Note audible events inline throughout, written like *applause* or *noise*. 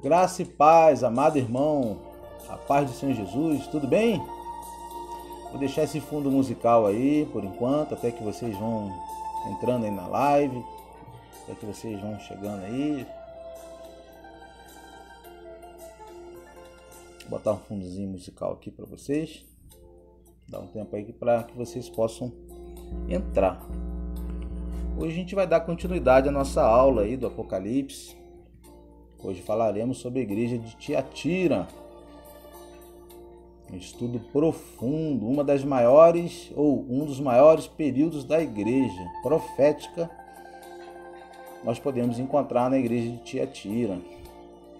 Graça e paz, amado irmão, a paz do Senhor Jesus, tudo bem? Vou deixar esse fundo musical aí por enquanto, até que vocês vão entrando aí na live, até que vocês vão chegando aí. Vou botar um fundozinho musical aqui para vocês. dar um tempo aí para que vocês possam entrar. Hoje a gente vai dar continuidade à nossa aula aí do Apocalipse. Hoje falaremos sobre a igreja de Tiatira. Um estudo profundo, uma das maiores ou um dos maiores períodos da igreja profética nós podemos encontrar na igreja de Tiatira.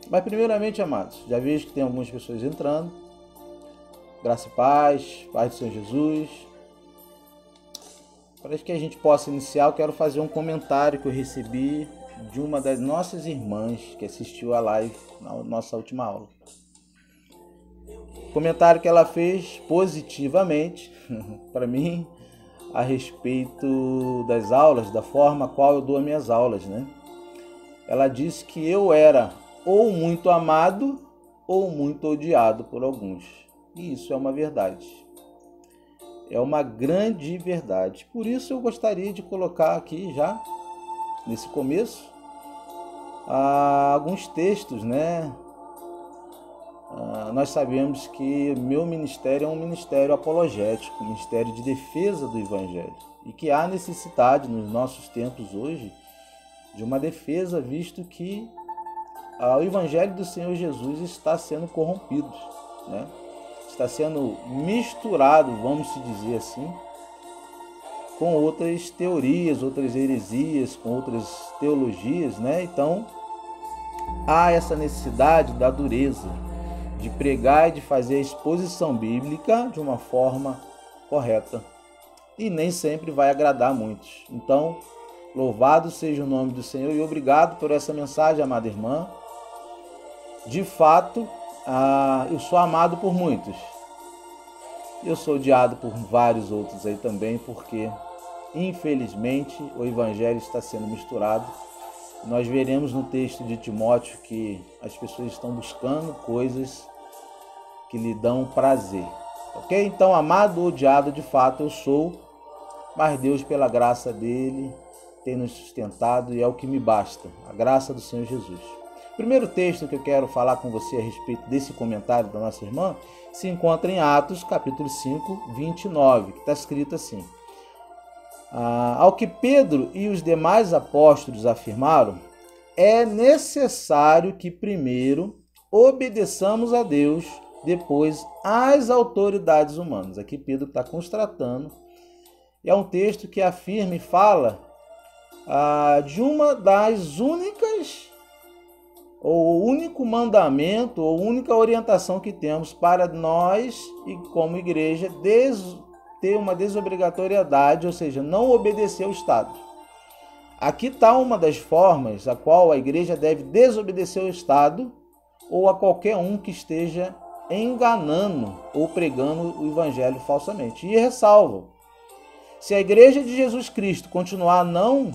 Mas primeiramente, amados, já vejo que tem algumas pessoas entrando. Graça e paz, paz de Senhor Jesus. Para que a gente possa iniciar, eu quero fazer um comentário que eu recebi de uma das nossas irmãs que assistiu a live na nossa última aula. Comentário que ela fez positivamente *laughs* para mim a respeito das aulas, da forma qual eu dou minhas aulas, né? Ela disse que eu era ou muito amado ou muito odiado por alguns. E isso é uma verdade. É uma grande verdade. Por isso eu gostaria de colocar aqui já nesse começo alguns textos, né? Ah, nós sabemos que meu ministério é um ministério apologético, um ministério de defesa do Evangelho, e que há necessidade nos nossos tempos hoje de uma defesa, visto que ah, o Evangelho do Senhor Jesus está sendo corrompido, né? está sendo misturado, vamos dizer assim, com outras teorias, outras heresias, com outras teologias, né? Então, há essa necessidade da dureza de pregar e de fazer a exposição bíblica de uma forma correta. E nem sempre vai agradar a muitos. Então, louvado seja o nome do Senhor e obrigado por essa mensagem, amada irmã. De fato, ah, eu sou amado por muitos. Eu sou odiado por vários outros aí também, porque Infelizmente, o evangelho está sendo misturado. Nós veremos no texto de Timóteo que as pessoas estão buscando coisas que lhe dão prazer. Ok? Então, amado ou odiado, de fato eu sou, mas Deus, pela graça dele, tem nos sustentado e é o que me basta, a graça do Senhor Jesus. O primeiro texto que eu quero falar com você a respeito desse comentário da nossa irmã se encontra em Atos, capítulo 5, 29, que está escrito assim. Ah, ao que Pedro e os demais apóstolos afirmaram, é necessário que primeiro obedeçamos a Deus, depois às autoridades humanas. Aqui Pedro está constratando, É um texto que afirma e fala ah, de uma das únicas, ou único mandamento, ou única orientação que temos para nós e como igreja des ter uma desobrigatoriedade, ou seja, não obedecer ao Estado. Aqui está uma das formas a qual a igreja deve desobedecer ao Estado ou a qualquer um que esteja enganando ou pregando o evangelho falsamente. E ressalvo: se a igreja de Jesus Cristo continuar não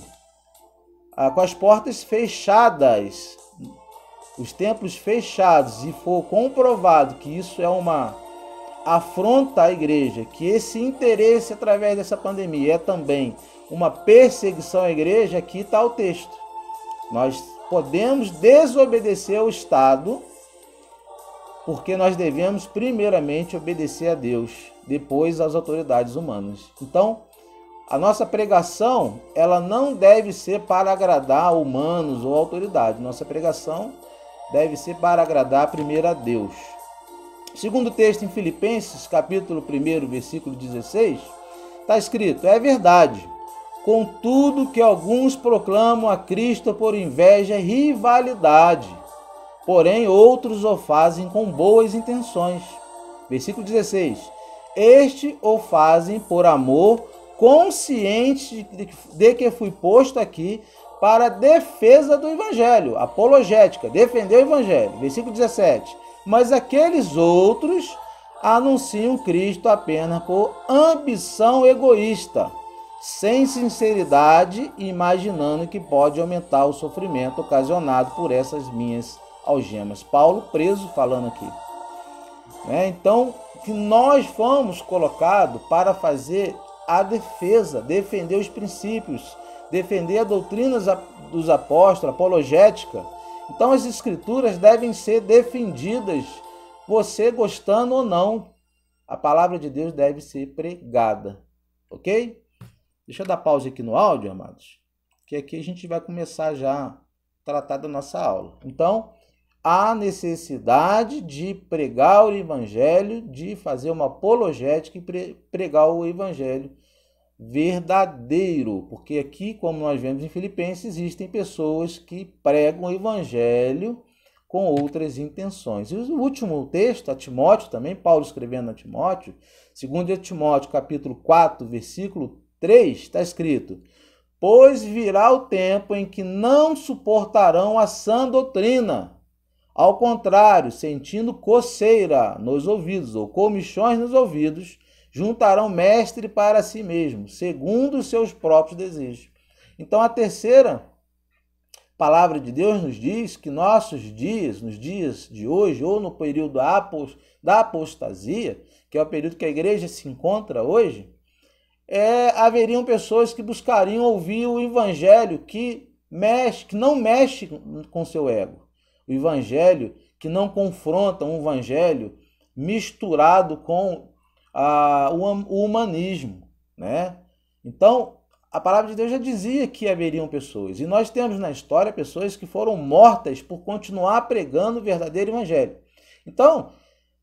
ah, com as portas fechadas, os templos fechados e for comprovado que isso é uma afronta a igreja, que esse interesse através dessa pandemia é também uma perseguição à igreja, aqui está o texto. Nós podemos desobedecer ao Estado, porque nós devemos primeiramente obedecer a Deus, depois às autoridades humanas. Então, a nossa pregação, ela não deve ser para agradar humanos ou autoridades. Nossa pregação deve ser para agradar primeiro a Deus. Segundo o texto em Filipenses, capítulo 1, versículo 16, está escrito: É verdade, contudo que alguns proclamam a Cristo por inveja e rivalidade, porém outros o fazem com boas intenções. Versículo 16: Este o fazem por amor, consciente de que fui posto aqui para defesa do evangelho, apologética, defender o evangelho. Versículo 17: mas aqueles outros anunciam Cristo apenas por ambição egoísta, sem sinceridade e imaginando que pode aumentar o sofrimento ocasionado por essas minhas algemas. Paulo preso falando aqui. É, então, que nós fomos colocados para fazer a defesa, defender os princípios, defender a doutrina dos apóstolos, apologética, então as escrituras devem ser defendidas, você gostando ou não. A palavra de Deus deve ser pregada, ok? Deixa eu dar pausa aqui no áudio, amados, que aqui a gente vai começar já a tratar da nossa aula. Então, há necessidade de pregar o evangelho, de fazer uma apologética e pregar o evangelho verdadeiro, porque aqui, como nós vemos em Filipenses, existem pessoas que pregam o evangelho com outras intenções. E o último texto, a Timóteo também, Paulo escrevendo a Timóteo, segundo Timóteo, capítulo 4, versículo 3, está escrito: "Pois virá o tempo em que não suportarão a sã doutrina, ao contrário, sentindo coceira nos ouvidos ou comichões nos ouvidos, juntarão mestre para si mesmo, segundo os seus próprios desejos. Então a terceira palavra de Deus nos diz que nossos dias, nos dias de hoje, ou no período da apostasia, que é o período que a igreja se encontra hoje, é, haveriam pessoas que buscariam ouvir o evangelho que, mexe, que não mexe com seu ego. O evangelho que não confronta, um evangelho misturado com a, hum, o, humanismo, né? Então, a palavra de Deus já dizia que haveriam pessoas, e nós temos na história pessoas que foram mortas por continuar pregando o verdadeiro evangelho. Então,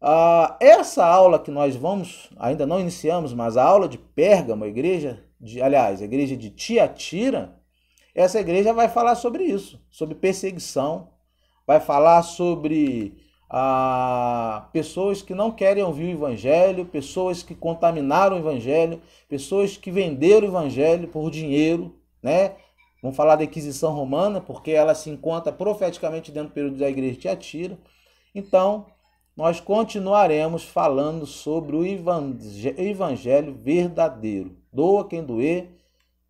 a, essa aula que nós vamos, ainda não iniciamos, mas a aula de Pérgamo, a igreja de, aliás, a igreja de Tiatira, essa igreja vai falar sobre isso, sobre perseguição, vai falar sobre a pessoas que não querem ouvir o evangelho, pessoas que contaminaram o evangelho, pessoas que venderam o evangelho por dinheiro, né? Vamos falar da Inquisição Romana, porque ela se encontra profeticamente dentro do período da Igreja de Atira. Então, nós continuaremos falando sobre o evangelho verdadeiro. Doa quem doer,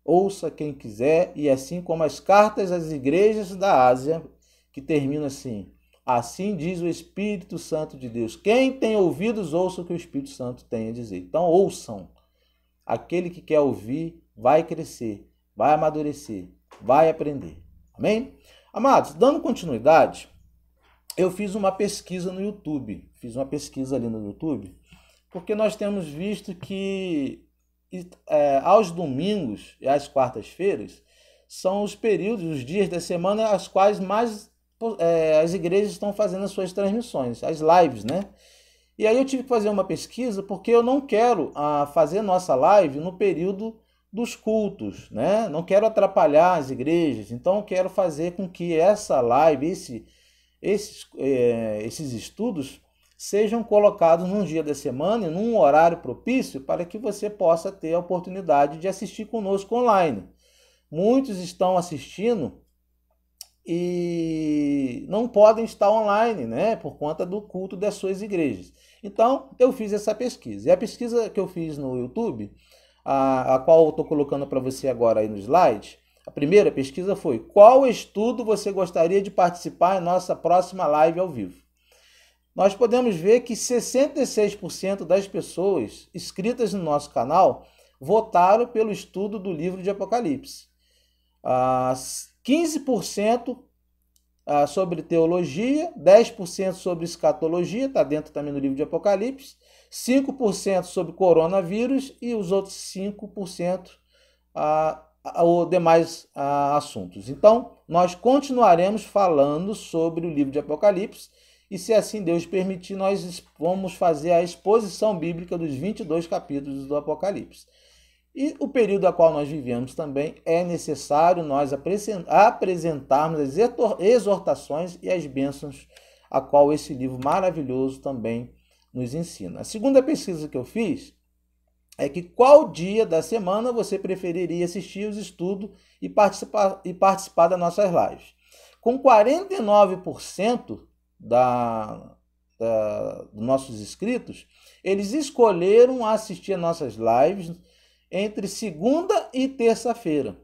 ouça quem quiser, e assim como as cartas às igrejas da Ásia, que terminam assim: Assim diz o Espírito Santo de Deus. Quem tem ouvidos, ouça o que o Espírito Santo tem a dizer. Então, ouçam. Aquele que quer ouvir vai crescer, vai amadurecer, vai aprender. Amém? Amados, dando continuidade, eu fiz uma pesquisa no YouTube. Fiz uma pesquisa ali no YouTube, porque nós temos visto que é, aos domingos e às quartas-feiras são os períodos, os dias da semana, as quais mais é, as igrejas estão fazendo as suas transmissões, as lives, né? E aí eu tive que fazer uma pesquisa porque eu não quero a, ah, fazer nossa live no período dos cultos, né? Não quero atrapalhar as igrejas, então eu quero fazer com que essa live, esse, esses, é, esses estudos sejam colocados num dia da semana e num horário propício para que você possa ter a oportunidade de assistir conosco online. Muitos estão assistindo e não podem estar online, né, por conta do culto das suas igrejas. Então, eu fiz essa pesquisa. E a pesquisa que eu fiz no YouTube, a, a qual eu estou colocando para você agora aí no slide, a primeira pesquisa foi: qual estudo você gostaria de participar em nossa próxima live ao vivo? Nós podemos ver que 66% das pessoas inscritas no nosso canal votaram pelo estudo do livro de Apocalipse. Ah, 15% ah, sobre teologia, 10% sobre escatologia, está dentro também do livro de Apocalipse, 5% sobre coronavírus e os outros 5% a, a, ou demais a, ah, assuntos. Então, nós continuaremos falando sobre o livro de Apocalipse e, se assim Deus permitir, nós vamos fazer a exposição bíblica dos 22 capítulos do Apocalipse. E o período a qual nós vivemos também é necessário nós apresentarmos as exortações e as bênçãos a qual esse livro maravilhoso também nos ensina. A segunda pesquisa que eu fiz é que qual dia da semana você preferiria assistir os estudos e participar, e participar das nossas lives. Com 49% da, da, dos nossos inscritos, eles escolheram assistir as nossas lives entre segunda e terça-feira.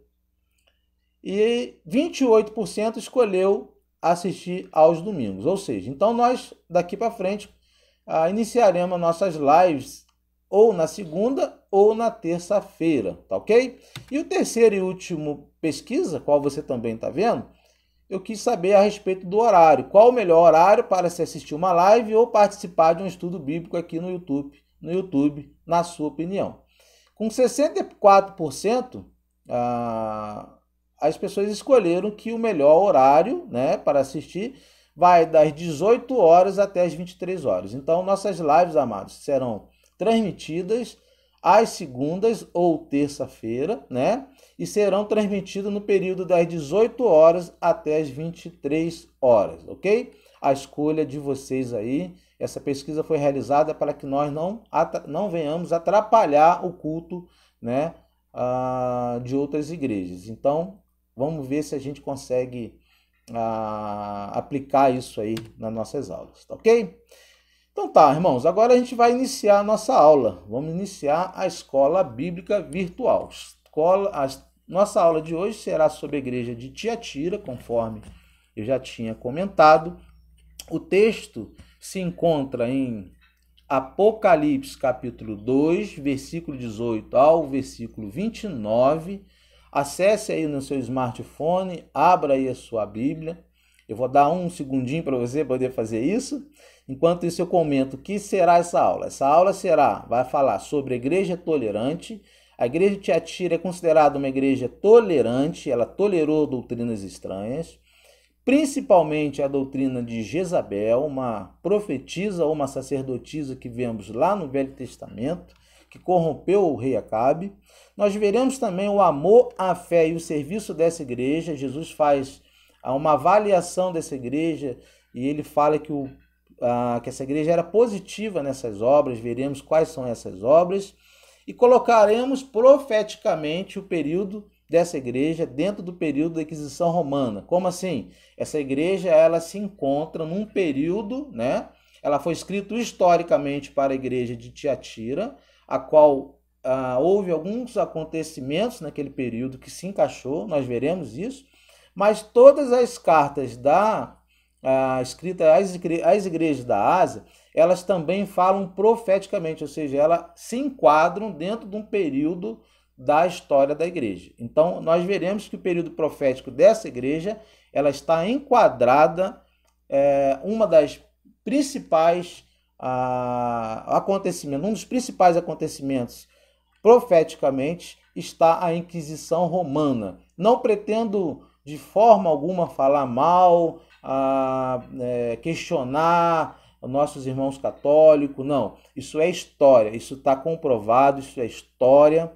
E 28% escolheu assistir aos domingos. Ou seja, então nós daqui para frente ah, iniciaremos nossas lives ou na segunda ou na terça-feira, tá ok? E o terceiro e último pesquisa, qual você também está vendo, eu quis saber a respeito do horário. Qual o melhor horário para se assistir uma live ou participar de um estudo bíblico aqui no YouTube, no YouTube, na sua opinião. Com 64%, ah, as pessoas escolheram que o melhor horário né, para assistir vai das 18 horas até as 23 horas. Então, nossas lives, amados, serão transmitidas às segundas ou terça-feira, né? E serão transmitidas no período das 18 horas até as 23 horas, ok? A escolha de vocês aí essa pesquisa foi realizada para que nós não, não venhamos atrapalhar o culto né, uh, de outras igrejas. Então, vamos ver se a gente consegue uh, aplicar isso aí nas nossas aulas, tá ok? Então tá, irmãos, agora a gente vai iniciar a nossa aula. Vamos iniciar a escola bíblica virtual. Escola, a nossa aula de hoje será sobre a igreja de Tiatira, conforme eu já tinha comentado. O texto se encontra em Apocalipse capítulo 2, versículo 18 ao versículo 29. Acesse aí no seu smartphone, abra aí a sua Bíblia. Eu vou dar um segundinho para você poder fazer isso. Enquanto isso, eu comento o que será essa aula. Essa aula será, vai falar sobre a igreja tolerante. A igreja de Tiatira é considerada uma igreja tolerante, ela tolerou doutrinas estranhas principalmente a doutrina de Jezabel, uma profetisa ou uma sacerdotisa que vemos lá no Velho Testamento, que corrompeu o rei Acabe. Nós veremos também o amor, a fé e o serviço dessa igreja. Jesus faz ah, uma avaliação dessa igreja e ele fala que, o, a, ah, que essa igreja era positiva nessas obras. Veremos quais são essas obras. E colocaremos profeticamente o período dessa igreja dentro do período da Inquisição Romana. Como assim? Essa igreja ela se encontra num período, né? Ela foi escrita historicamente para a igreja de Tiatira, a qual ah, houve alguns acontecimentos naquele período que se encaixou, nós veremos isso, mas todas as cartas da ah, escrita às, igre às igrejas da Ásia, elas também falam profeticamente, ou seja, elas se enquadram dentro de um período da história da igreja. Então, nós veremos que o período profético dessa igreja ela está enquadrada é, uma das principais ah, acontecimentos, um dos principais acontecimentos profeticamente está a Inquisição Romana. Não pretendo de forma alguma falar mal, ah, é, questionar nossos irmãos católicos, não. Isso é história, isso está comprovado, isso é história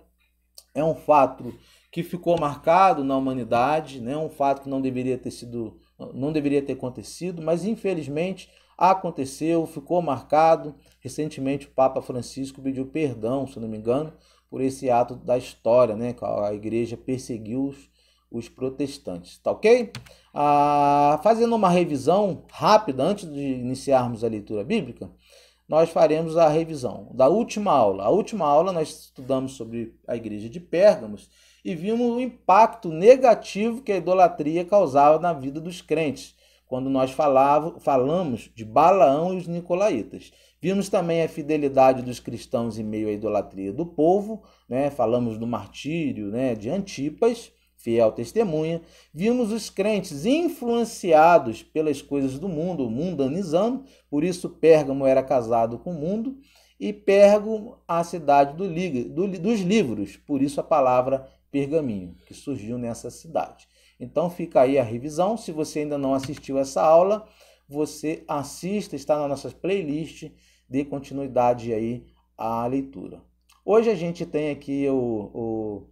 é um fato que ficou marcado na humanidade, né? um fato que não deveria ter sido, não deveria ter acontecido, mas infelizmente aconteceu, ficou marcado. Recentemente o Papa Francisco pediu perdão, se não me engano, por esse ato da história, né? A igreja perseguiu os, os protestantes, tá ok? Ah, fazendo uma revisão rápida antes de iniciarmos a leitura bíblica, nós faremos a revisão da última aula. A última aula nós estudamos sobre a igreja de Pérgamos e vimos o impacto negativo que a idolatria causava na vida dos crentes, quando nós falava, falamos de Balaão e os Nicolaitas. Vimos também a fidelidade dos cristãos em meio à idolatria do povo, né? falamos do martírio né? de Antipas fiel testemunha, vimos os crentes influenciados pelas coisas do mundo, mundanizando, por isso Pérgamo era casado com o mundo, e Pérgamo a cidade do, do, dos livros, por isso a palavra pergaminho, que surgiu nessa cidade. Então fica aí a revisão, se você ainda não assistiu essa aula, você assista, está na nossa playlist, dê continuidade aí à leitura. Hoje a gente tem aqui o, o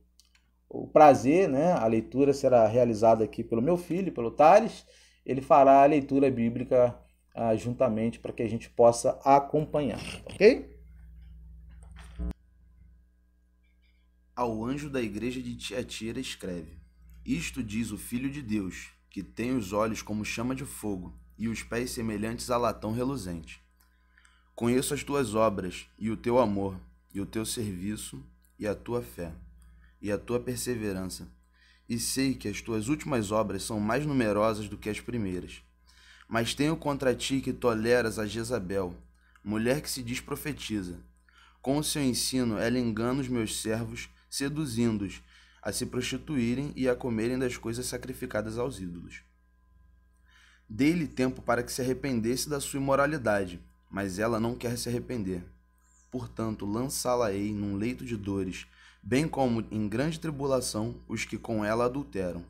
o prazer, né? A leitura será realizada aqui pelo meu filho, pelo Tales. Ele fará a leitura bíblica ah, juntamente para que a gente possa acompanhar, ok? Ao anjo da igreja de Tiatira escreve: Isto diz o Filho de Deus, que tem os olhos como chama de fogo e os pés semelhantes a latão reluzente. Conheço as tuas obras e o teu amor e o teu serviço e a tua fé e a tua perseverança. E sei que as tuas últimas obras são mais numerosas do que as primeiras. Mas tenho contra ti que toleras a Jezabel, mulher que se diz profetiza. Com o seu ensino, ela engana os meus servos, seduzindo-os a se prostituírem e a comerem das coisas sacrificadas aos ídolos. Dei-lhe tempo para que se arrependesse da sua imoralidade, mas ela não quer se arrepender. Portanto, lançá-la-ei num leito de dores, bem como em grande tribulação os que com ela adulteram,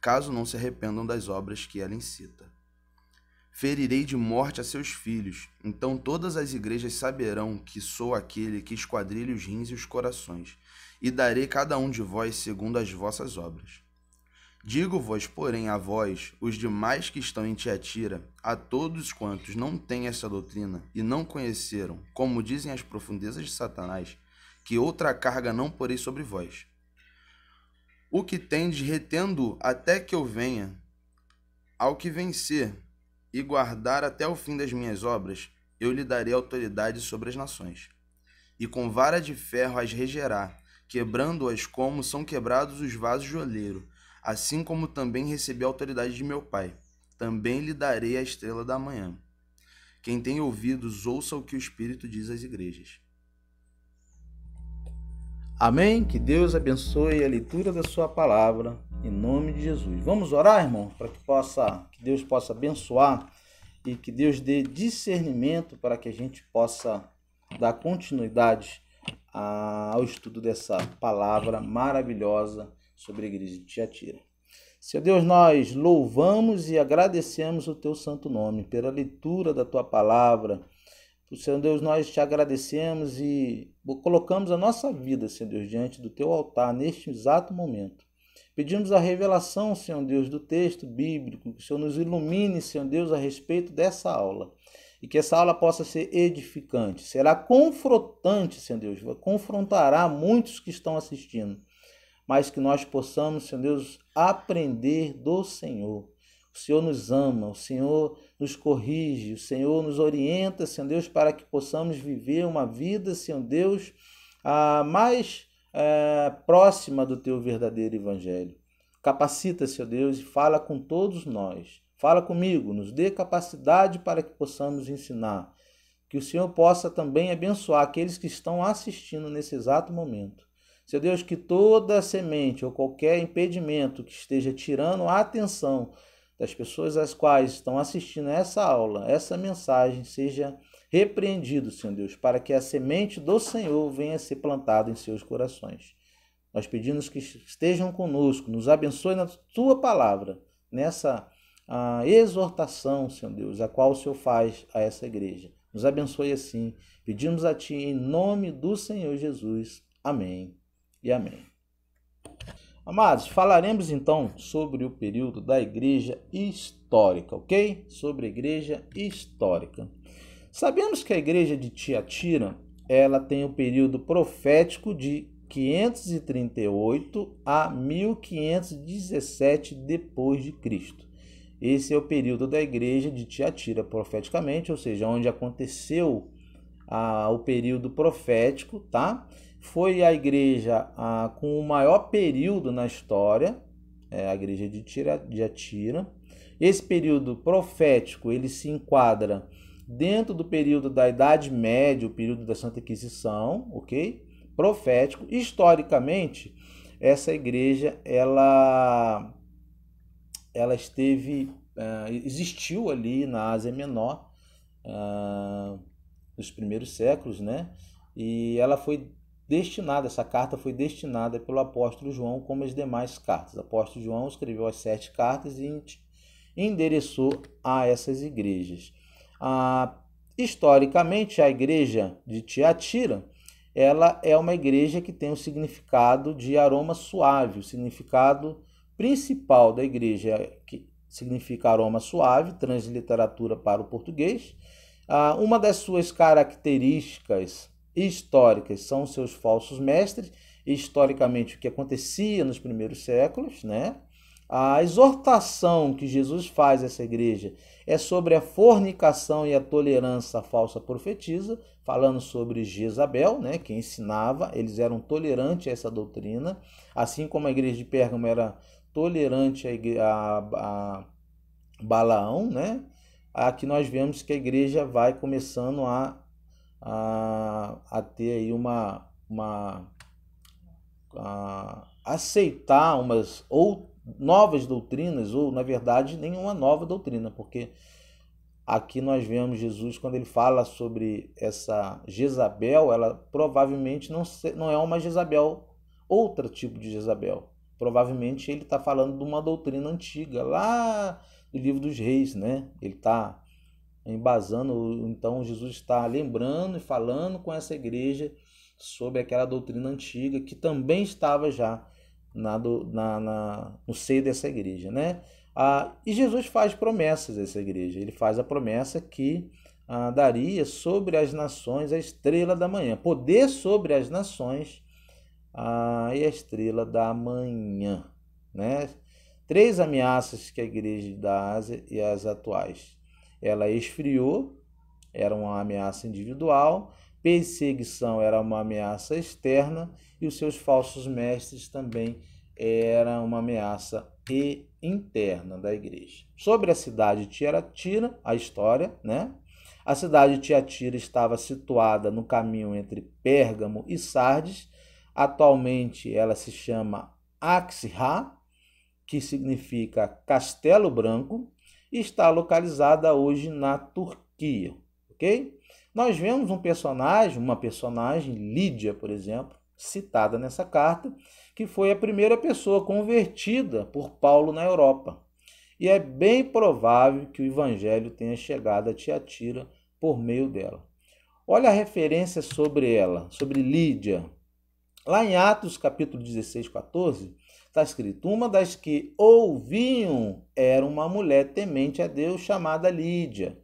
caso não se arrependam das obras que ela incita. Ferirei de morte a seus filhos, então todas as igrejas saberão que sou aquele que esquadrilha os rins e os corações, e darei cada um de vós segundo as vossas obras. Digo-vos, porém, a vós, os demais que estão em Tiatira, a todos quantos não têm essa doutrina e não conheceram, como dizem as profundezas de Satanás, que outra carga não porei sobre vós. O que tendes, retendo até que eu venha, ao que vencer e guardar até o fim das minhas obras, eu lhe darei autoridade sobre as nações. E com vara de ferro as regerá, quebrando-as como são quebrados os vasos de oleiro, assim como também recebi a autoridade de meu Pai. Também lhe darei a estrela da manhã. Quem tem ouvidos, ouça o que o Espírito diz às igrejas. Amém? Que Deus abençoe a leitura da sua palavra em nome de Jesus. Vamos orar, irmão, para que possa, que Deus possa abençoar e que Deus dê discernimento para que a gente possa dar continuidade ao estudo dessa palavra maravilhosa sobre a igreja de Tiatira. Seu Deus, nós louvamos e agradecemos o teu santo nome pela leitura da tua palavra o Senhor Deus, nós te agradecemos e colocamos a nossa vida, Senhor Deus, diante do teu altar neste exato momento. Pedimos a revelação, Senhor Deus, do texto bíblico, que o Senhor nos ilumine, Senhor Deus, a respeito dessa aula. E que essa aula possa ser edificante, será confrontante, Senhor Deus, confrontará muitos que estão assistindo, mas que nós possamos, Senhor Deus, aprender do Senhor o Senhor nos ama, o Senhor nos corrige, o Senhor nos orienta, Senhor Deus, para que possamos viver uma vida, Senhor Deus, a mais é, próxima do teu verdadeiro evangelho. Capacita, Senhor Deus, e fala com todos nós. Fala comigo, nos dê capacidade para que possamos ensinar. Que o Senhor possa também abençoar aqueles que estão assistindo nesse exato momento. Senhor Deus, que toda semente ou qualquer impedimento que esteja tirando a atenção as pessoas às quais estão assistindo essa aula, essa mensagem, seja repreendido, Senhor Deus, para que a semente do Senhor venha ser plantada em seus corações. Nós pedimos que estejam conosco, nos abençoe na tua palavra, nessa a exortação, Senhor Deus, a qual o Senhor faz a essa igreja. Nos abençoe assim. Pedimos a Ti em nome do Senhor Jesus. Amém e amém. Amados, falaremos então sobre o período da igreja histórica, ok? Sobre a igreja histórica. Sabemos que a igreja de Tiatira, ela tem o um período profético de 538 a 1517 depois de Cristo. Esse é o período da igreja de Tiatira profeticamente, ou seja, onde aconteceu o período profético, tá? foi a igreja a, com o maior período na história, é a igreja de, Tira, de Atira. Esse período profético ele se enquadra dentro do período da Idade Média, o período da Santa Inquisição, ok? Profético. Historicamente, essa igreja ela, ela esteve, uh, existiu ali na Ásia Menor uh, nos primeiros séculos, né? E ela foi destinada, essa carta foi destinada pelo apóstolo João como as demais cartas. O apóstolo João escreveu as sete cartas e endereçou a essas igrejas. Ah, historicamente, a igreja de Tiatira ela é uma igreja que tem o um significado de aroma suave. O significado principal da igreja é que significa aroma suave, transliteratura para o português. Ah, uma das suas características históricas são seus falsos mestres, historicamente o que acontecia nos primeiros séculos, né? A exortação que Jesus faz a essa igreja é sobre a fornicação e a tolerância à falsa profetisa, falando sobre Jezabel, né, que ensinava, eles eram tolerantes a essa doutrina, assim como a igreja de Pérgamo era tolerante a, igreja, a, a Balaão, né? Aqui nós vemos que a igreja vai começando a a, a ter aí uma. uma a aceitar umas ou novas doutrinas, ou na verdade nenhuma nova doutrina, porque aqui nós vemos Jesus quando ele fala sobre essa Jezabel, ela provavelmente não, não é uma Jezabel, outro tipo de Jezabel. Provavelmente ele está falando de uma doutrina antiga, lá do livro dos reis, né? Ele está embasando. Então, Jesus está lembrando e falando com essa igreja sobre aquela doutrina antiga que também estava já na, na, na no seio dessa igreja, né? Ah, e Jesus faz promessas a essa igreja. Ele faz a promessa que ah, daria sobre as nações a estrela da manhã, poder sobre as nações ah, e a estrela da manhã, né? Três ameaças que a igreja da Ásia e as atuais ela esfriou, era uma ameaça individual, perseguição era uma ameaça externa e os seus falsos mestres também era uma ameaça interna da igreja. Sobre a cidade de Tiatira, a história, né? A cidade de Tiatira estava situada no caminho entre Pérgamo e Sardes. Atualmente ela se chama Axirra, que significa Castelo Branco, está localizada hoje na Turquia, ok? Nós vemos um personagem, uma personagem, Lídia, por exemplo, citada nessa carta, que foi a primeira pessoa convertida por Paulo na Europa. E é bem provável que o evangelho tenha chegado a Tiatira por meio dela. Olha a referência sobre ela, sobre Lídia. Lá em Atos, capítulo 16, 14, Está escrito: Uma das que ouviam era uma mulher temente a Deus chamada Lídia,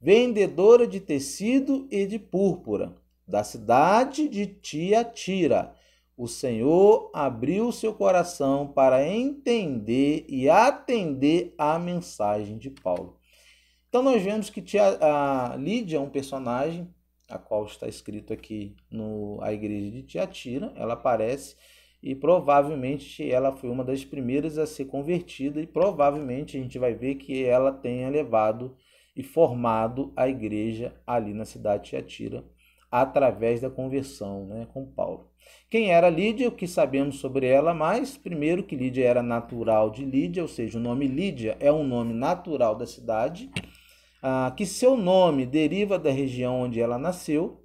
vendedora de tecido e de púrpura, da cidade de Tiatira. O Senhor abriu seu coração para entender e atender à mensagem de Paulo. Então nós vemos que tia, a Lídia é um personagem a qual está escrito aqui no a igreja de Tiatira, ela aparece e provavelmente ela foi uma das primeiras a ser convertida e provavelmente a gente vai ver que ela tenha levado e formado a igreja ali na cidade de Atira através da conversão né, com Paulo. Quem era Lídia? O que sabemos sobre ela? Mas, primeiro, que Lídia era natural de Lídia, ou seja, o nome Lídia é um nome natural da cidade, ah, que seu nome deriva da região onde ela nasceu,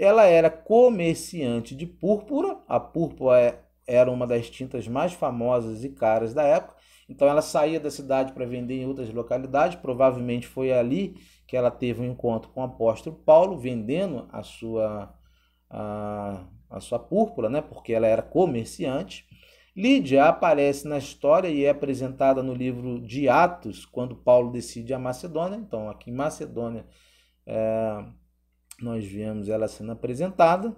ela era comerciante de púrpura, a púrpura é, era uma das tintas mais famosas e caras da época, então ela saía da cidade para vender em outras localidades, provavelmente foi ali que ela teve um encontro com o apóstolo Paulo, vendendo a sua, a, a sua púrpura, né? porque ela era comerciante. Lídia aparece na história e é apresentada no livro de Atos, quando Paulo decide a Macedônia. Então, aqui em Macedônia, é, nós vemos ela sendo apresentada.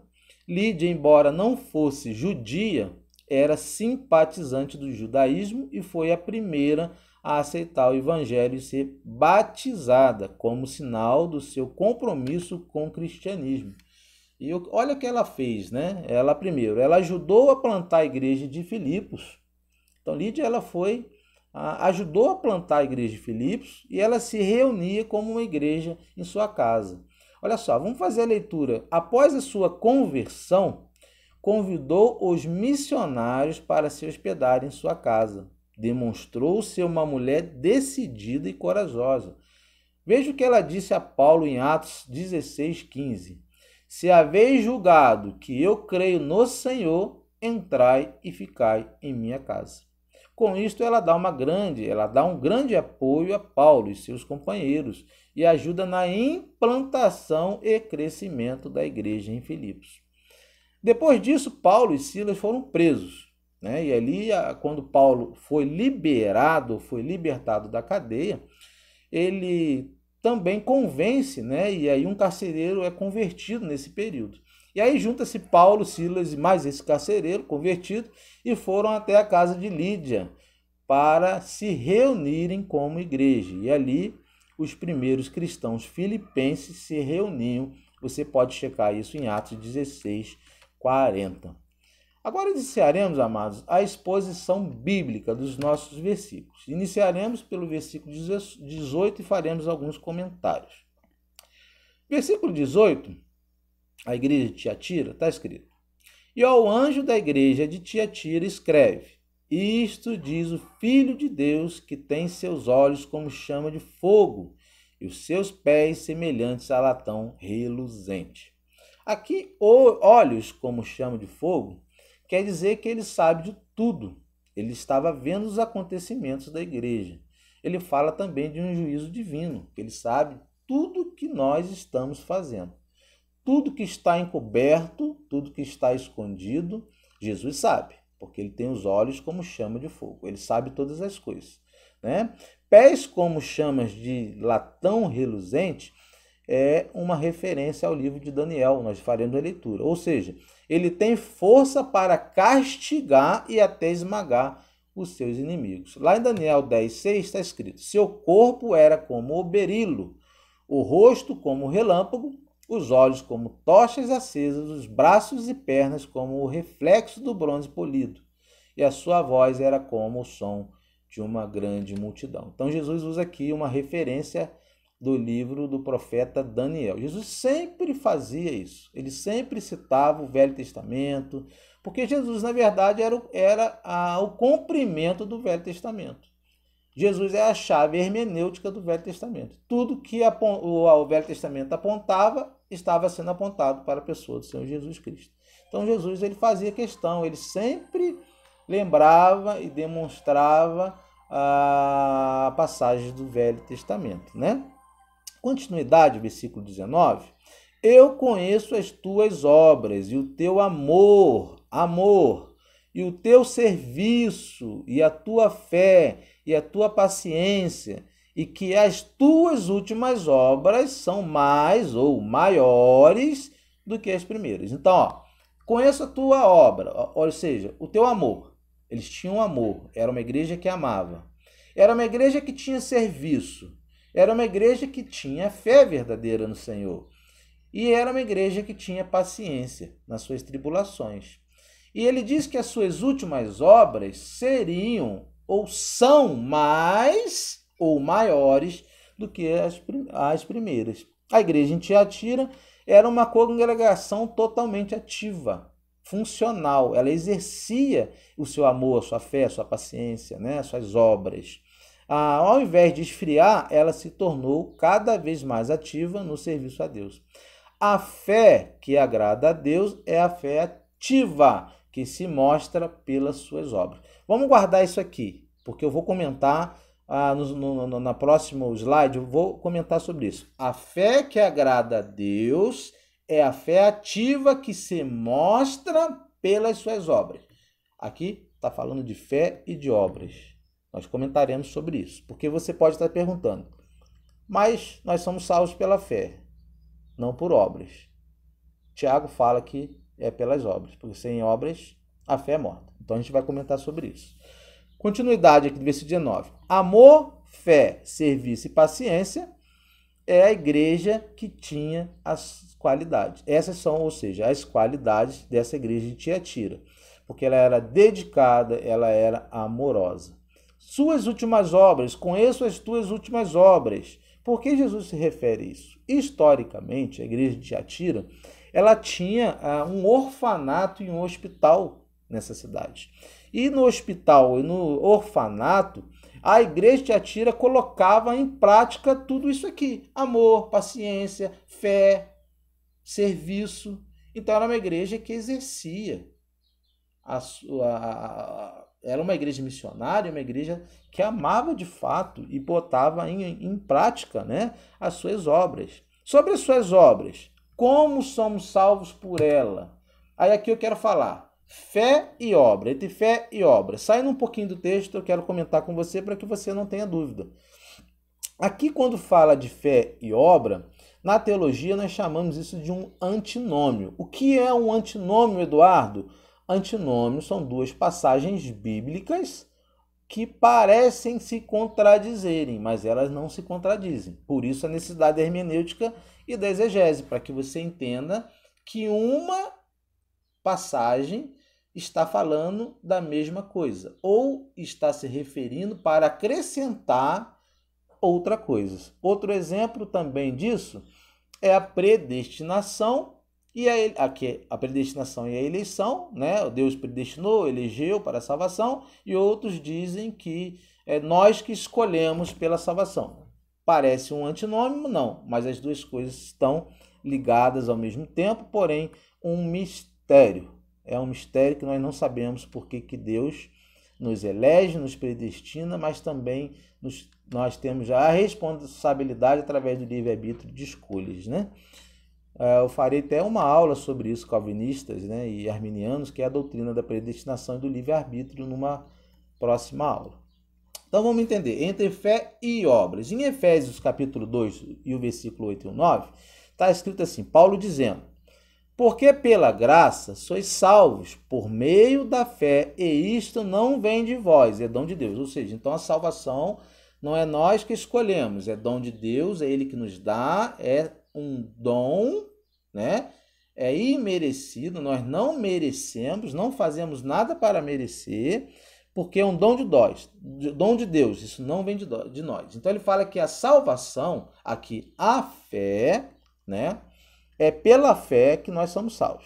Lídia, embora não fosse judia, era simpatizante do judaísmo e foi a primeira a aceitar o evangelho e ser batizada como sinal do seu compromisso com o cristianismo. E olha o que ela fez, né? Ela primeiro, ela ajudou a plantar a igreja de Filipos. Então Lídia ela foi ajudou a plantar a igreja de Filipos e ela se reunia como uma igreja em sua casa. Olha só, vamos fazer a leitura. Após a sua conversão, convidou os missionários para se hospedar em sua casa. Demonstrou ser uma mulher decidida e corajosa. Veja o que ela disse a Paulo em Atos 16, 15. Se haveis julgado que eu creio no Senhor, entrai e ficai em minha casa. Com isto, ela dá uma grande, ela dá um grande apoio a Paulo e seus companheiros e ajuda na implantação e crescimento da igreja em Filipos. Depois disso, Paulo e Silas foram presos. Né? E ali, quando Paulo foi liberado, foi libertado da cadeia, ele também convence, né? e aí um carcereiro é convertido nesse período. E aí junta-se Paulo, Silas e mais esse carcereiro convertido e foram até a casa de Lídia para se reunirem como igreja. E ali os primeiros cristãos filipenses se reuniam. Você pode checar isso em Atos 16, 40. Agora iniciaremos, amados, a exposição bíblica dos nossos versículos. Iniciaremos pelo versículo 18 e faremos alguns comentários. Versículo 18 a igreja de Tiatira, está escrito. E ao anjo da igreja de Tiatira escreve: Isto diz o Filho de Deus, que tem seus olhos como chama de fogo e os seus pés semelhantes a latão reluzente. Aqui, olhos como chama de fogo quer dizer que ele sabe de tudo. Ele estava vendo os acontecimentos da igreja. Ele fala também de um juízo divino, que ele sabe tudo que nós estamos fazendo. Tudo que está encoberto, tudo que está escondido, Jesus sabe, porque ele tem os olhos como chama de fogo, ele sabe todas as coisas. Né? Pés como chamas de latão reluzente é uma referência ao livro de Daniel, nós faremos a leitura. Ou seja, ele tem força para castigar e até esmagar os seus inimigos. Lá em Daniel 10,6 está escrito: Seu corpo era como o berilo, o rosto como relâmpago, os olhos como tochas acesas, os braços e pernas como o reflexo do bronze polido, e a sua voz era como o som de uma grande multidão. Então Jesus usa aqui uma referência do livro do profeta Daniel. Jesus sempre fazia isso. Ele sempre citava o Velho Testamento, porque Jesus, na verdade, era, era a, o comprimento do Velho Testamento. Jesus é a chave hermenêutica do Velho Testamento. Tudo que o, Velho Testamento apontava, estava sendo apontado para a pessoa do Senhor Jesus Cristo. Então Jesus ele fazia questão, ele sempre lembrava e demonstrava a passagem do Velho Testamento, né? Continuidade, versículo 19. Eu conheço as tuas obras e o teu amor, amor, e o teu serviço e a tua fé e a tua paciência, e que as tuas últimas obras são mais ou maiores do que as primeiras. Então, ó, conheça a tua obra, ou seja, o teu amor. Eles tinham amor, era uma igreja que amava. Era uma igreja que tinha serviço. Era uma igreja que tinha fé verdadeira no Senhor. E era uma igreja que tinha paciência nas suas tribulações. E ele diz que as suas últimas obras seriam ou são mais ou maiores do que as, as primeiras. A igreja em Tiatira era uma congregação totalmente ativa, funcional. Ela exercia o seu amor, sua fé, sua paciência, né? suas obras. Ah, ao invés de esfriar, ela se tornou cada vez mais ativa no serviço a Deus. A fé que agrada a Deus é a fé ativa, que se mostra pelas suas obras. Vamos guardar isso aqui, porque eu vou comentar ah, no, no, no, na próximo slide, eu vou comentar sobre isso. A fé que agrada a Deus é a fé ativa que se mostra pelas suas obras. Aqui está falando de fé e de obras. Nós comentaremos sobre isso, porque você pode estar perguntando, mas nós somos salvos pela fé, não por obras. Tiago fala que é pelas obras, porque sem obras a fé é morta. Então a gente vai comentar sobre isso. Continuidade aqui do versículo 19. Amor, fé, serviço e paciência é a igreja que tinha as qualidades. Essas são, ou seja, as qualidades dessa igreja de Tiatira, porque ela era dedicada, ela era amorosa. Suas últimas obras, conheço as tuas últimas obras. Por que Jesus se refere a isso? Historicamente, a igreja de Tiatira, ela tinha uh, um orfanato e um hospital nessa cidade. E no hospital e no orfanato, a igreja de Atira colocava em prática tudo isso aqui: amor, paciência, fé, serviço. Então era uma igreja que exercia a sua. era uma igreja missionária, uma igreja que amava de fato e botava em, em prática né, as suas obras. Sobre as suas obras, como somos salvos por ela? Aí aqui eu quero falar Fé e obra, entre fé e obra. Saindo um pouquinho do texto, eu quero comentar com você para que você não tenha dúvida. Aqui, quando fala de fé e obra, na teologia nós chamamos isso de um antinômio. O que é um antinômio, Eduardo? Antinômio são duas passagens bíblicas que parecem se contradizerem, mas elas não se contradizem. Por isso a necessidade hermenêutica e da exegese, para que você entenda que uma passagem está falando da mesma coisa ou está se referindo para acrescentar outra coisa. Outro exemplo também disso é a predestinação e a, ele, aqui, é a predestinação e a eleição, né? Deus predestinou, elegeu para a salvação, e outros dizem que é nós que escolhemos pela salvação. Parece um antinômio, não, mas as duas coisas estão ligadas ao mesmo tempo, porém um mistério. É um mistério que nós não sabemos porque que Deus nos elege, nos predestina, mas também nos, nós temos a responsabilidade através do livre-arbítrio de escolhas, né? É, eu farei até uma aula sobre isso, calvinistas né, e arminianos, que é a doutrina da predestinação e do livre-arbítrio, numa próxima aula. Então vamos entender, entre fé e obras. Em Efésios capítulo 2 e o versículo 8 e 9, está escrito assim, Paulo dizendo, porque pela graça sois salvos por meio da fé, e isto não vem de vós, é dom de Deus. Ou seja, então a salvação não é nós que escolhemos, é dom de Deus, é ele que nos dá, é um dom, né? É imerecido, nós não merecemos, não fazemos nada para merecer, porque é um dom de nós, dom de Deus, isso não vem de nós. Então ele fala que a salvação, aqui a fé, né? é pela fé que nós somos salvos.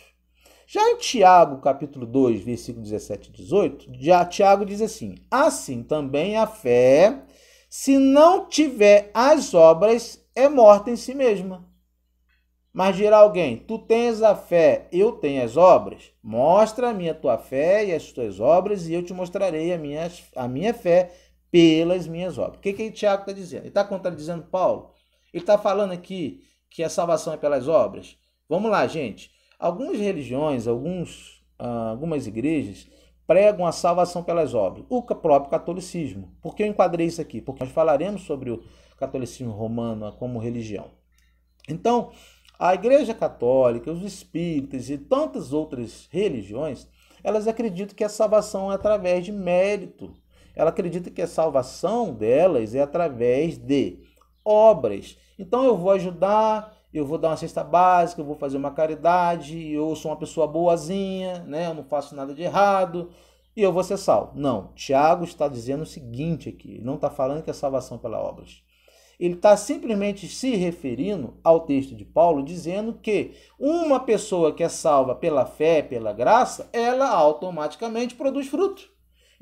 Já em Tiago, capítulo 2, versículo 17 e 18, já Tiago diz assim: Assim também a fé, se não tiver as obras, é morta em si mesma. Mas dirá alguém: Tu tens a fé, eu tenho as obras. Mostra-me a tua fé e as tuas obras, e eu te mostrarei a minha, a minha fé pelas minhas obras. O que, que Tiago está dizendo? Ele está contradizendo Paulo. Ele está falando aqui que a salvação é pelas obras? Vamos lá, gente. Algumas religiões, alguns, ah, algumas igrejas pregam a salvação pelas obras. O próprio catolicismo. Por que eu enquadrei isso aqui? Porque nós falaremos sobre o catolicismo romano como religião. Então, a Igreja Católica, os espíritas e tantas outras religiões, elas acreditam que a salvação é através de mérito. Ela acredita que a salvação delas é através de obras. Então eu vou ajudar, eu vou dar uma cesta básica, eu vou fazer uma caridade, eu sou uma pessoa boazinha, né? eu não faço nada de errado e eu vou ser salvo. Não, Tiago está dizendo o seguinte aqui, ele não está falando que é salvação pelas obras. Ele está simplesmente se referindo ao texto de Paulo, dizendo que uma pessoa que é salva pela fé, pela graça, ela automaticamente produz fruto.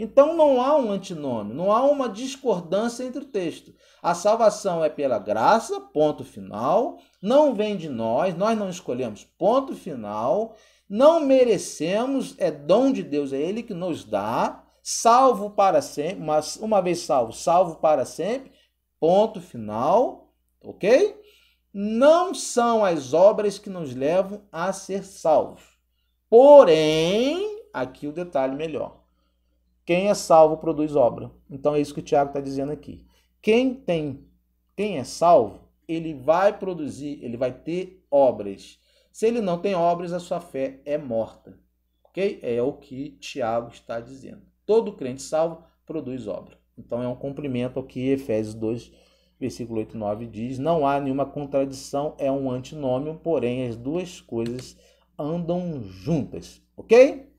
Então não há um antinômio, não há uma discordância entre o texto. A salvação é pela graça, ponto final. Não vem de nós, nós não escolhemos, ponto final. Não merecemos, é dom de Deus, é Ele que nos dá. Salvo para sempre, mas uma vez salvo, salvo para sempre, ponto final. Ok? Não são as obras que nos levam a ser salvos. Porém, aqui o detalhe melhor quem é salvo produz obra. Então é isso que o Tiago está dizendo aqui. Quem tem, quem é salvo, ele vai produzir, ele vai ter obras. Se ele não tem obras, a sua fé é morta. Ok? É o que Tiago está dizendo. Todo crente salvo produz obra. Então é um cumprimento ao que Efésios 2, versículo 8 e 9 diz. Não há nenhuma contradição, é um antinômio, porém as duas coisas andam juntas. Ok?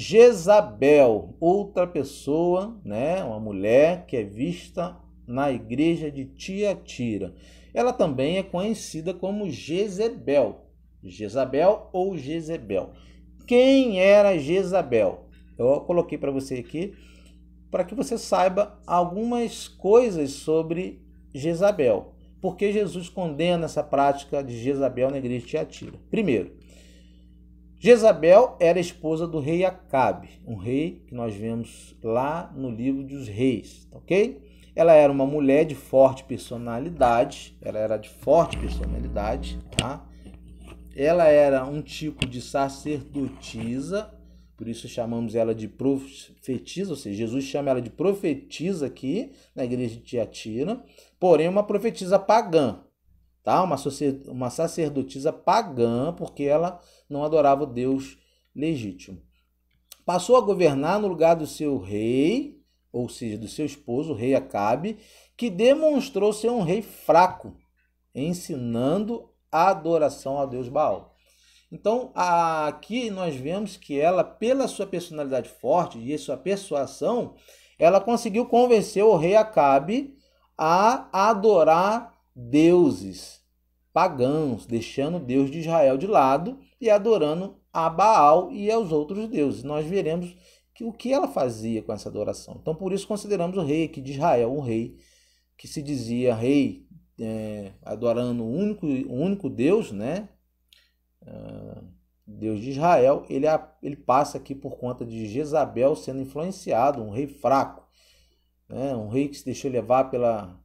Jezabel, outra pessoa, né, uma mulher que é vista na igreja de Tiatira. Ela também é conhecida como Jezebel, Jezabel ou Jezebel. Quem era Jezabel? Eu coloquei para você aqui para que você saiba algumas coisas sobre Jezabel. Porque Jesus condena essa prática de Jezabel na igreja de Tiatira. Primeiro, Jezabel era esposa do rei Acabe, um rei que nós vemos lá no livro dos reis, tá ok? Ela era uma mulher de forte personalidade, ela era de forte personalidade, tá? Ela era um tipo de sacerdotisa, por isso chamamos ela de profetisa, ou seja, Jesus chama ela de profetisa aqui na igreja de Tiatira, porém uma profetisa pagã, tá? Uma, uma sacerdotisa pagã, porque ela não adorava o Deus legítimo. Passou a governar no lugar do seu rei, ou seja, do seu esposo, o rei Acabe, que demonstrou ser um rei fraco, ensinando a adoração a Deus Baal. Então, aqui nós vemos que ela, pela sua personalidade forte e sua persuasão, ela conseguiu convencer o rei Acabe a adorar deuses pagãos, deixando Deus de Israel de lado e adorando a Baal e aos outros deuses. Nós veremos que, o que ela fazia com essa adoração. Então, por isso, consideramos o rei aqui de Israel um rei que se dizia rei, é, adorando o único, o único Deus, né? Ah, Deus de Israel, ele, ele passa aqui por conta de Jezabel sendo influenciado, um rei fraco, né? um rei que se deixou levar pela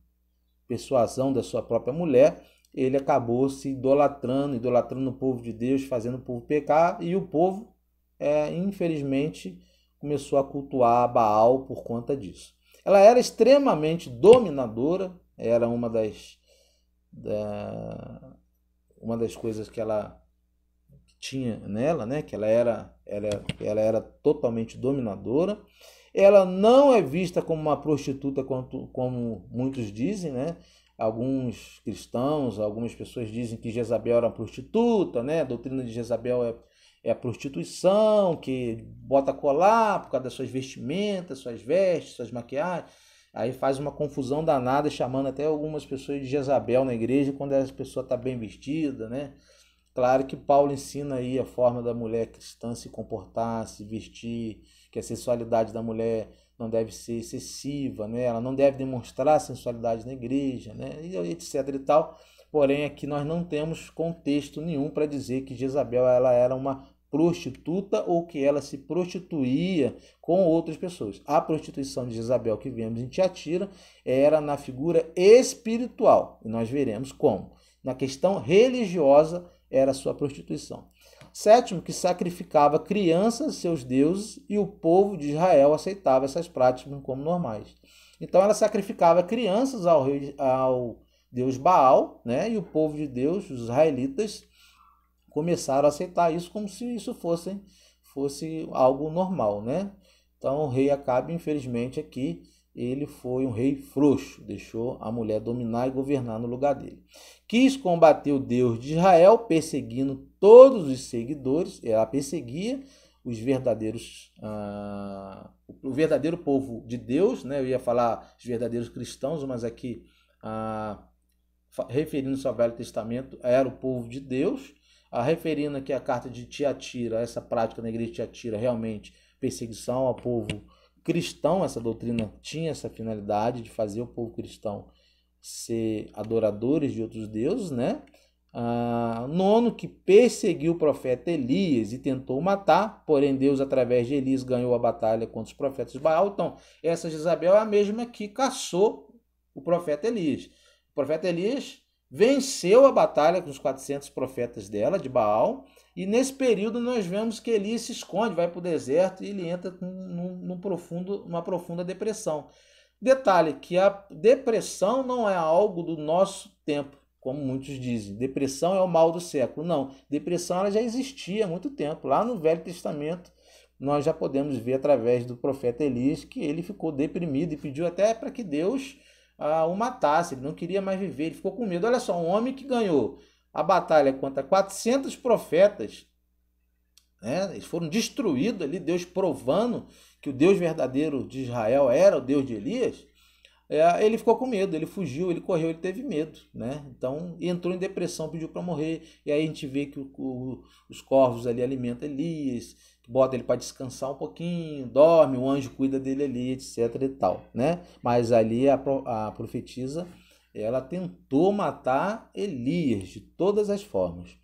persuasão da sua própria mulher ele acabou se idolatrando, idolatrando o povo de Deus, fazendo o povo pecar, e o povo, é, infelizmente, começou a cultuar a Baal por conta disso. Ela era extremamente dominadora, era uma das, da, uma das coisas que ela tinha nela, né? que ela era, ela, ela era totalmente dominadora. Ela não é vista como uma prostituta, quanto como muitos dizem, né? alguns cristãos, algumas pessoas dizem que Jezabel era prostituta, né? A doutrina de Jezabel é, é a prostituição, que bota colar por causa das suas vestimentas, suas vestes, suas maquiagens. Aí faz uma confusão danada, chamando até algumas pessoas de Jezabel na igreja, quando essa pessoa está bem vestida, né? Claro que Paulo ensina aí a forma da mulher cristã se comportar, se vestir, que a sexualidade da mulher não deve ser excessiva, né? ela não deve demonstrar sensualidade na igreja, né? e etc. e tal. Porém, aqui nós não temos contexto nenhum para dizer que Jezabel ela era uma prostituta ou que ela se prostituía com outras pessoas. A prostituição de Jezabel que vemos em Tiatira era na figura espiritual, e nós veremos como. Na questão religiosa era sua prostituição. Sétimo, que sacrificava crianças, seus deuses, e o povo de Israel aceitava essas práticas como normais. Então ela sacrificava crianças ao, rei, ao deus Baal, né? e o povo de Deus, os israelitas, começaram a aceitar isso como se isso fosse, fosse algo normal. Né? Então o rei Acabe, infelizmente, aqui ele foi um rei frouxo, deixou a mulher dominar e governar no lugar dele quis combater o Deus de Israel, perseguindo todos os seguidores, ela perseguia os verdadeiros, ah, o verdadeiro povo de Deus, né? eu ia falar os verdadeiros cristãos, mas aqui, ah, referindo-se ao Velho Testamento, era o povo de Deus, ah, referindo aqui a carta de Tiatira, essa prática na igreja de Tiatira, realmente perseguição ao povo cristão, essa doutrina tinha essa finalidade de fazer o povo cristão ser adoradores de outros deuses, né? Ah, nono, que perseguiu o profeta Elias e tentou matar, porém Deus, através de Elias, ganhou a batalha contra os profetas de Baal. Então, essa Jezabel é a mesma que caçou o profeta Elias. O profeta Elias venceu a batalha com os 400 profetas dela, de Baal, e nesse período nós vemos que Elias se esconde, vai para o deserto e ele entra num, num profundo, numa profunda depressão. Detalhe que a depressão não é algo do nosso tempo, como muitos dizem. Depressão é o mal do século. Não, depressão ela já existia há muito tempo. Lá no Velho Testamento, nós já podemos ver através do profeta Elias que ele ficou deprimido e pediu até para que Deus ah, o matasse. Ele não queria mais viver, ele ficou com medo. Olha só, um homem que ganhou a batalha contra 400 profetas né? Eles foram destruídos ali, Deus provando que o Deus verdadeiro de Israel era o Deus de Elias. É, ele ficou com medo, ele fugiu, ele correu, ele teve medo, né? Então entrou em depressão, pediu para morrer. E aí a gente vê que o, o, os corvos ali alimentam Elias, bota ele para descansar um pouquinho, dorme, o anjo cuida dele ali, etc e tal, né? Mas ali a, a profetisa, ela tentou matar Elias de todas as formas.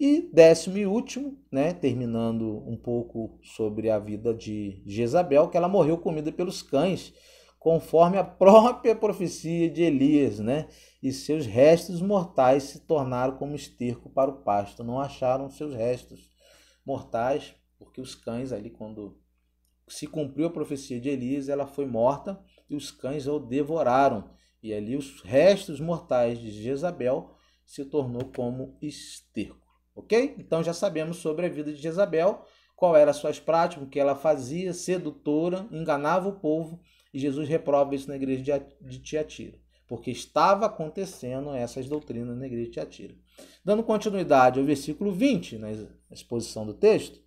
E décimo e último, né, terminando um pouco sobre a vida de Jezabel, que ela morreu comida pelos cães, conforme a *laughs* própria profecia de Elias, né? E seus restos mortais se tornaram como esterco para o pasto. Não acharam seus restos mortais, porque os cães ali quando se cumpriu a profecia de Elias, ela foi morta e os cães o devoraram. E ali os restos mortais de Jezabel se tornou como esterco. Ok? Então já sabemos sobre a vida de Jezabel, qual era suas práticas, o que ela fazia, sedutora, enganava o povo, e Jesus reprova isso na igreja de Tiatira, porque estava acontecendo essas doutrinas na igreja de Tiatira. Dando continuidade ao versículo 20, na né, exposição do texto,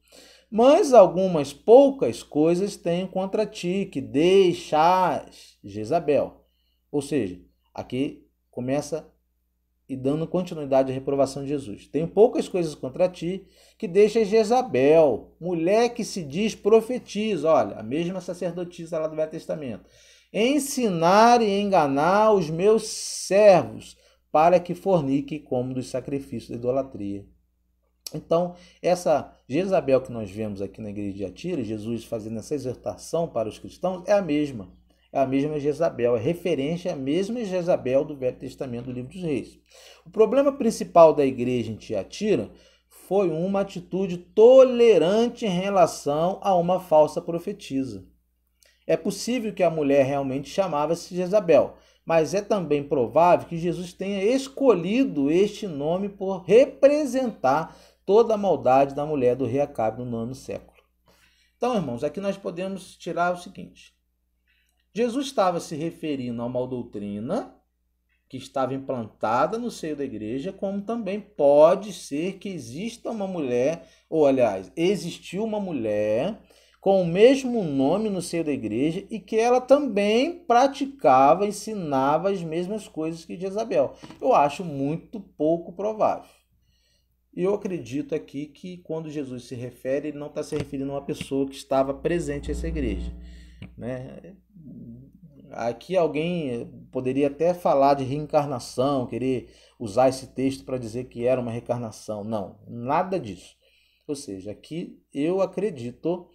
mas algumas poucas coisas tenho contra ti que deixas Jezabel. Ou seja, aqui começa e dando continuidade à reprovação de Jesus. Tenho poucas coisas contra ti que deixa Jezabel, mulher que se diz profetiza, olha, a mesma sacerdotisa lá do Velho Testamento, ensinar e enganar os meus servos para que forniquem como dos sacrifícios da idolatria. Então, essa Jezabel que nós vemos aqui na igreja de Atira, Jesus fazendo essa exortação para os cristãos, é a mesma é a mesma Jezabel, é referência à mesma Jezabel do Velho Testamento do Livro dos Reis. O problema principal da igreja em Tiatira foi uma atitude tolerante em relação a uma falsa profetisa. É possível que a mulher realmente chamava-se Jezabel, mas é também provável que Jesus tenha escolhido este nome por representar toda a maldade da mulher do rei Acabe no nono século. Então, irmãos, aqui nós podemos tirar o seguinte: Jesus estava se referindo a uma doutrina que estava implantada no seio da igreja, como também pode ser que exista uma mulher, ou aliás, existiu uma mulher com o mesmo nome no seio da igreja e que ela também praticava, ensinava as mesmas coisas que Jezabel. Eu acho muito pouco provável. eu acredito aqui que quando Jesus se refere, ele não está se referindo a uma pessoa que estava presente nessa igreja. Né? Aqui alguém poderia até falar de reencarnação, querer usar esse texto para dizer que era uma reencarnação. Não, nada disso. Ou seja, aqui eu acredito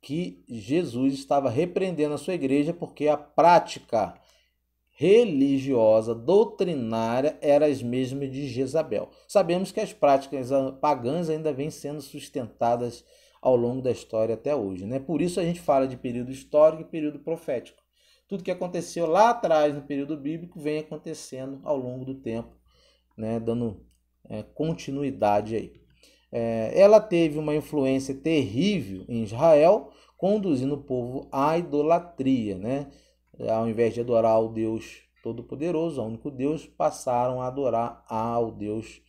que Jesus estava repreendendo a sua igreja porque a prática religiosa, doutrinária, era as mesmas de Jezabel. Sabemos que as práticas ah, pagãs ainda vêm sendo sustentadas ao longo da história até hoje. Né? Por isso a gente fala de período histórico e período profético. Tudo que aconteceu lá atrás no período bíblico vem acontecendo ao longo do tempo, né? dando é, continuidade aí. É, ela teve uma influência terrível em Israel, conduzindo o povo à idolatria. Né? Ao invés de adorar o Deus Todo-Poderoso, o único Deus, passaram a adorar ao Deus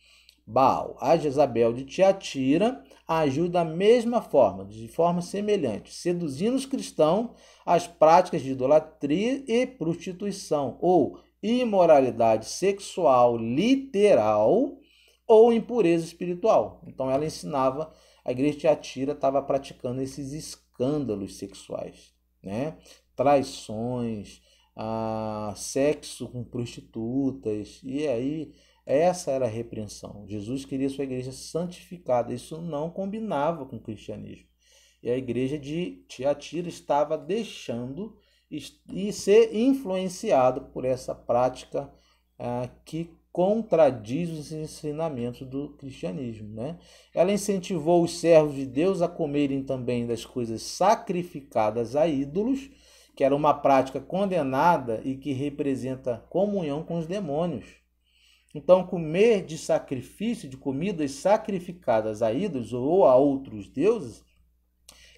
Baal. A Jezabel de Tiatira agiu da mesma forma, de forma semelhante, seduzindo os cristãos às práticas de idolatria e prostituição, ou imoralidade sexual literal ou impureza espiritual. Então ela ensinava, a igreja de Atira estava praticando esses escândalos sexuais, né? Traições, ah, sexo com prostitutas, e aí essa era a repreensão. Jesus queria sua igreja santificada. Isso não combinava com o cristianismo. E a igreja de Tiatira estava deixando e ser influenciada por essa prática ah, que contradiz os ensinamentos do cristianismo. Né? Ela incentivou os servos de Deus a comerem também das coisas sacrificadas a ídolos, que era uma prática condenada e que representa comunhão com os demônios. Então, comer de sacrifício, de comidas sacrificadas a ídolos ou a outros deuses,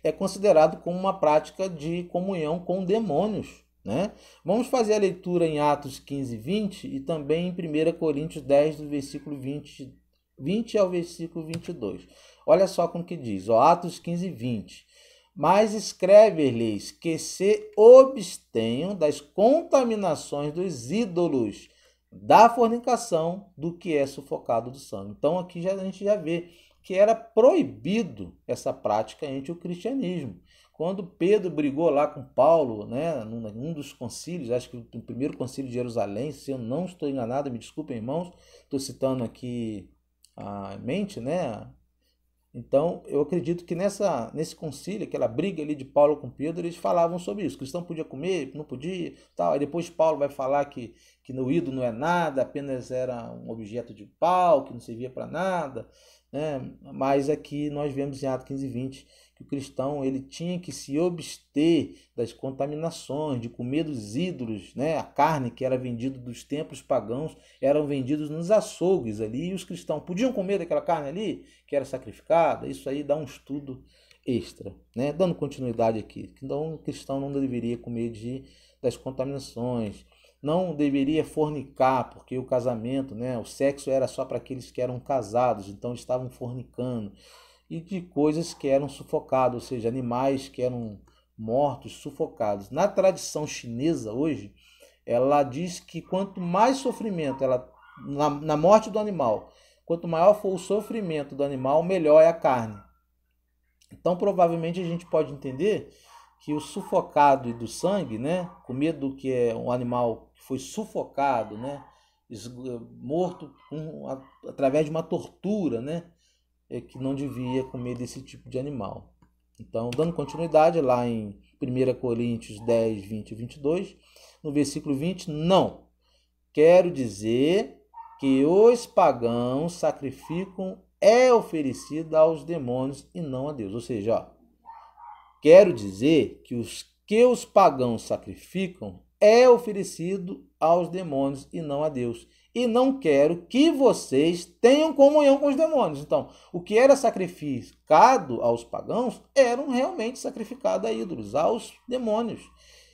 é considerado como uma prática de comunhão com demônios. Né? Vamos fazer a leitura em Atos 15, 20 e também em 1 Coríntios 10, do versículo 20, 20 ao versículo 22. Olha só como que diz, ó, Atos 15, 20. Mas escreve-lhes que se abstenham das contaminações dos ídolos, da fornicação do que é sufocado do sangue. Então aqui já, a gente já vê que era proibido essa prática entre o cristianismo. Quando Pedro brigou lá com Paulo, né, num dos concílios, acho que no primeiro concílio de Jerusalém, se eu não estou enganado, me desculpem, irmãos, estou citando aqui a mente, né, então, eu acredito que nessa, nesse concílio, aquela briga ali de Paulo com Pedro, eles falavam sobre isso. O cristão podia comer, não podia, tal. Aí depois Paulo vai falar que, que no ídolo não é nada, apenas era um objeto de pau, que não servia para nada. Né? Mas aqui nós vemos em Atos 15 e 20 que o cristão ele tinha que se obster das contaminações, de comer dos ídolos, né? A carne que era vendida dos templos pagãos eram vendidos nos açougues ali e os cristãos podiam comer daquela carne ali que era sacrificada. Isso aí dá um estudo extra, né? Dando continuidade aqui, então o cristão não deveria comer de das contaminações, não deveria fornicar, porque o casamento, né, o sexo era só para aqueles que eram casados, então estavam fornicando e de coisas que eram sufocadas, ou seja, animais que eram mortos, sufocados. Na tradição chinesa hoje, ela diz que quanto mais sofrimento ela na, na morte do animal, quanto maior for o sofrimento do animal, melhor é a carne. Então, provavelmente a gente pode entender que o sufocado e do sangue, né, com medo que é um animal que foi sufocado, né, morto com, através de uma tortura, né, é que não devia comer desse tipo de animal. Então, dando continuidade lá em 1 Coríntios 10, 20 e 22, no versículo 20, não. Quero dizer que os pagãos sacrificam é oferecida aos demônios e não a Deus. Ou seja, ó, quero dizer que os que os pagãos sacrificam é oferecido aos demônios e não a Deus. E não quero que vocês tenham comunhão com os demônios. Então, o que era sacrificado aos pagãos eram realmente sacrificado a ídolos, aos demônios.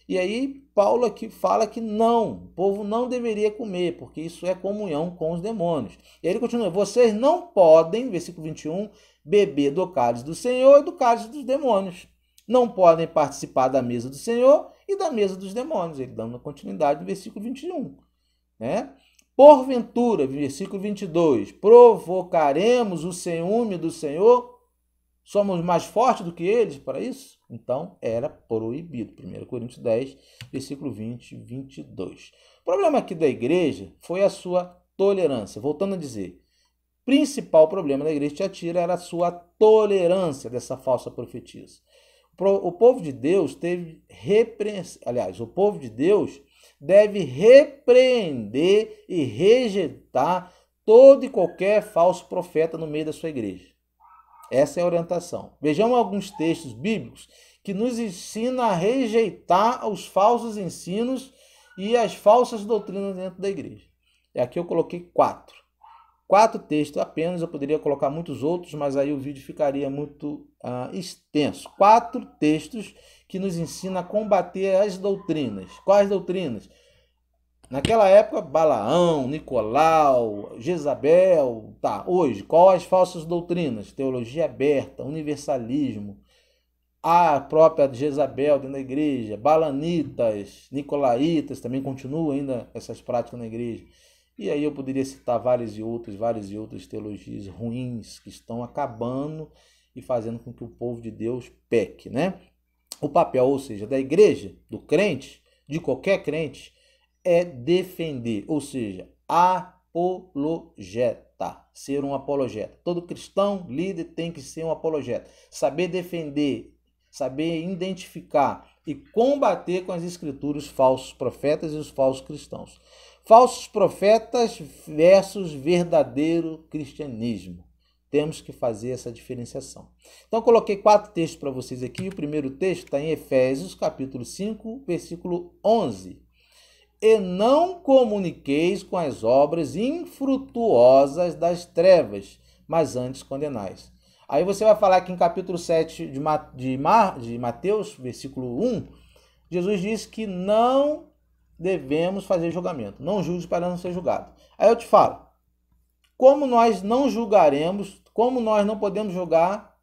E aí Paulo aqui fala que não, o povo não deveria comer, porque isso é comunhão com os demônios. E ele continua: vocês não podem, versículo 21, beber do cálice do Senhor e do cálice dos demônios não podem participar da mesa do Senhor e da mesa dos demônios. Ele dando continuidade no versículo 21. Né? Porventura, versículo 22, provocaremos o ciúme do Senhor? Somos mais fortes do que eles para isso? Então, era proibido. 1 Coríntios 10, versículo 20 e 22. O problema aqui da igreja foi a sua tolerância. Voltando a dizer, principal problema da igreja de Atira era a sua tolerância dessa falsa profetisa o povo de Deus teve repreensão, aliás, o povo de Deus deve repreender e rejeitar todo e qualquer falso profeta no meio da sua igreja. Essa é a orientação. Vejamos alguns textos bíblicos que nos ensina a rejeitar os falsos ensinos e as falsas doutrinas dentro da igreja. E é aqui eu coloquei quatro quatro textos apenas, eu poderia colocar muitos outros, mas aí o vídeo ficaria muito uh, extenso. Quatro textos que nos ensina a combater as doutrinas. Quais doutrinas? Naquela época, Balaão, Nicolau, Jezabel, tá. Hoje, quais falsas doutrinas? Teologia aberta, universalismo, a própria Jezabel dentro da igreja, balanitas, nicolaitas, também continuam ainda essas práticas na igreja e aí eu poderia citar vários e outros, vários e outras teologias ruins que estão acabando e fazendo com que o povo de Deus peque, né? O papel, ou seja, da igreja, do crente, de qualquer crente, é defender, ou seja, apologeta, ser um apologeta. Todo cristão, líder, tem que ser um apologeta. Saber defender, saber identificar e combater com as escrituras os falsos profetas e os falsos cristãos. Falsos profetas versus verdadeiro cristianismo. Temos que fazer essa diferenciação. Então, coloquei quatro textos para vocês aqui. O primeiro texto está em Efésios, capítulo 5, versículo 11. E não comuniqueis com as obras infrutuosas das trevas, mas antes condenais. Aí você vai falar que em capítulo 7 de, Ma de, Ma de Mateus, versículo 1, Jesus diz que não devemos fazer julgamento. Não julgue para não ser julgado. Aí eu te falo, como nós não julgaremos, como nós não podemos julgar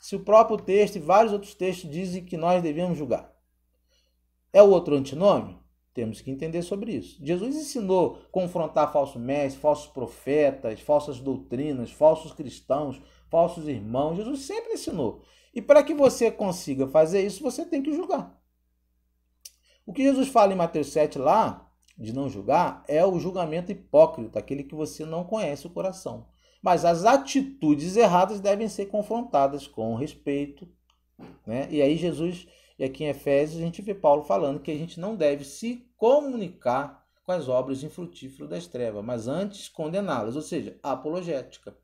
se o próprio texto e vários outros textos dizem que nós devemos julgar? É o outro antinômio? Temos que entender sobre isso. Jesus ensinou confrontar falsos mestres, falsos profetas, falsas doutrinas, falsos cristãos, falsos irmãos. Jesus sempre ensinou. E para que você consiga fazer isso, você tem que julgar. O que Jesus fala em Mateus 7 lá, de não julgar, é o julgamento hipócrita, aquele que você não conhece o coração. Mas as atitudes erradas devem ser confrontadas com respeito. Né? E aí Jesus, e aqui em Efésios, a gente vê Paulo falando que a gente não deve se comunicar com as obras infrutíferas das trevas, mas antes condená-las, ou seja, apologética,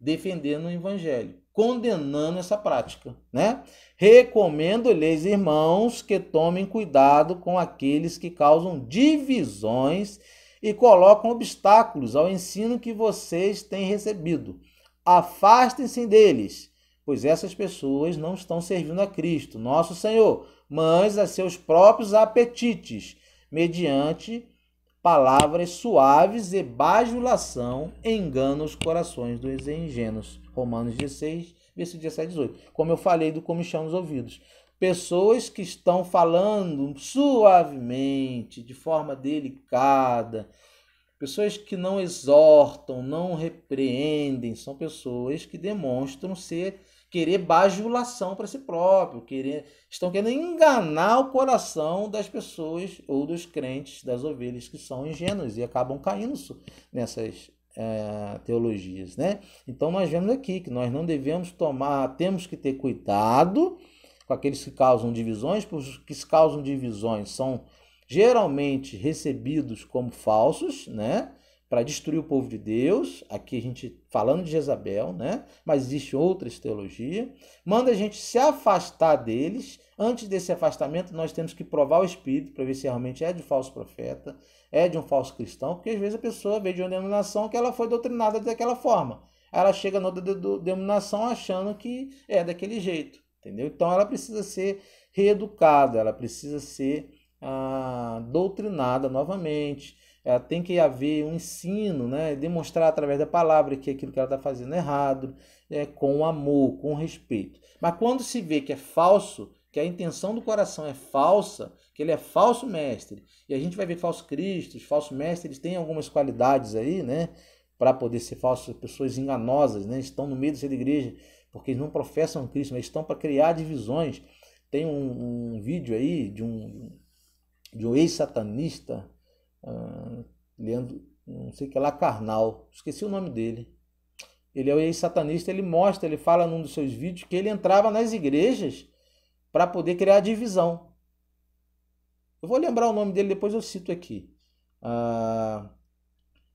defendendo o evangelho condenando essa prática, né? Recomendo-lhes, irmãos, que tomem cuidado com aqueles que causam divisões e colocam obstáculos ao ensino que vocês têm recebido. Afastem-se deles, pois essas pessoas não estão servindo a Cristo, nosso Senhor, mas a seus próprios apetites, mediante palavras suaves e bajulação enganam os corações dos ingênuos. Romanos 16, versículo 17 18. Como eu falei do comichão nos ouvidos. Pessoas que estão falando suavemente, de forma delicada, pessoas que não exortam, não repreendem, são pessoas que demonstram ser querer bajulação para si próprio, querer, estão querendo enganar o coração das pessoas ou dos crentes, das ovelhas que são ingênuos e acabam caindo nessas é, teologias, né? Então nós vemos aqui que nós não devemos tomar, temos que ter cuidado com aqueles que causam divisões, porque os que causam divisões são geralmente recebidos como falsos, né? para destruir o povo de Deus, aqui a gente falando de Jezabel, né? Mas existe outras teologia, manda a gente se afastar deles. Antes desse afastamento, nós temos que provar o espírito para ver se realmente é de falso profeta, é de um falso cristão, porque às vezes a pessoa veio de uma denominação que ela foi doutrinada daquela forma. Ela chega na denominação achando que é daquele jeito, entendeu? Então ela precisa ser reeducada, ela precisa ser ah, doutrinada novamente ela é, tem que haver um ensino, né? demonstrar através da palavra que aquilo que ela está fazendo é errado, é, com amor, com respeito. Mas quando se vê que é falso, que a intenção do coração é falsa, que ele é falso mestre, e a gente vai ver falso cristos, mestre mestres têm algumas qualidades aí, né? Para poder ser falsas, pessoas enganosas, né? Estão no meio ser igreja, porque eles não professam Cristo, mas estão para criar divisões. Tem um, um vídeo aí de um, de um ex-satanista, Leandro, não sei que lá, Carnal, esqueci o nome dele. Ele é o ex-satanista, ele mostra, ele fala num dos seus vídeos que ele entrava nas igrejas para poder criar divisão. Eu vou lembrar o nome dele, depois eu cito aqui. Ah,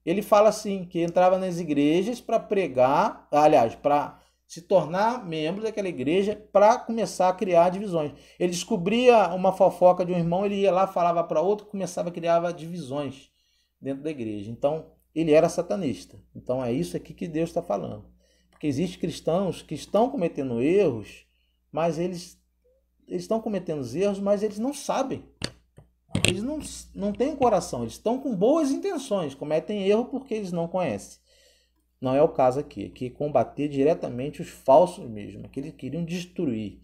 ele fala assim, que entrava nas igrejas para pregar, aliás, para se tornar membro daquela igreja para começar a criar divisões. Ele descobria uma fofoca de um irmão, ele ia lá, falava para outro, começava a criar divisões dentro da igreja. Então, ele era satanista. Então, é isso aqui que Deus está falando. Porque existem cristãos que estão cometendo erros, mas eles, eles estão cometendo os erros, mas eles não sabem. Eles não, não têm coração, eles estão com boas intenções, cometem erro porque eles não conhecem. Não é o caso aqui, é que combater diretamente os falsos mesmo, que eles queriam destruir,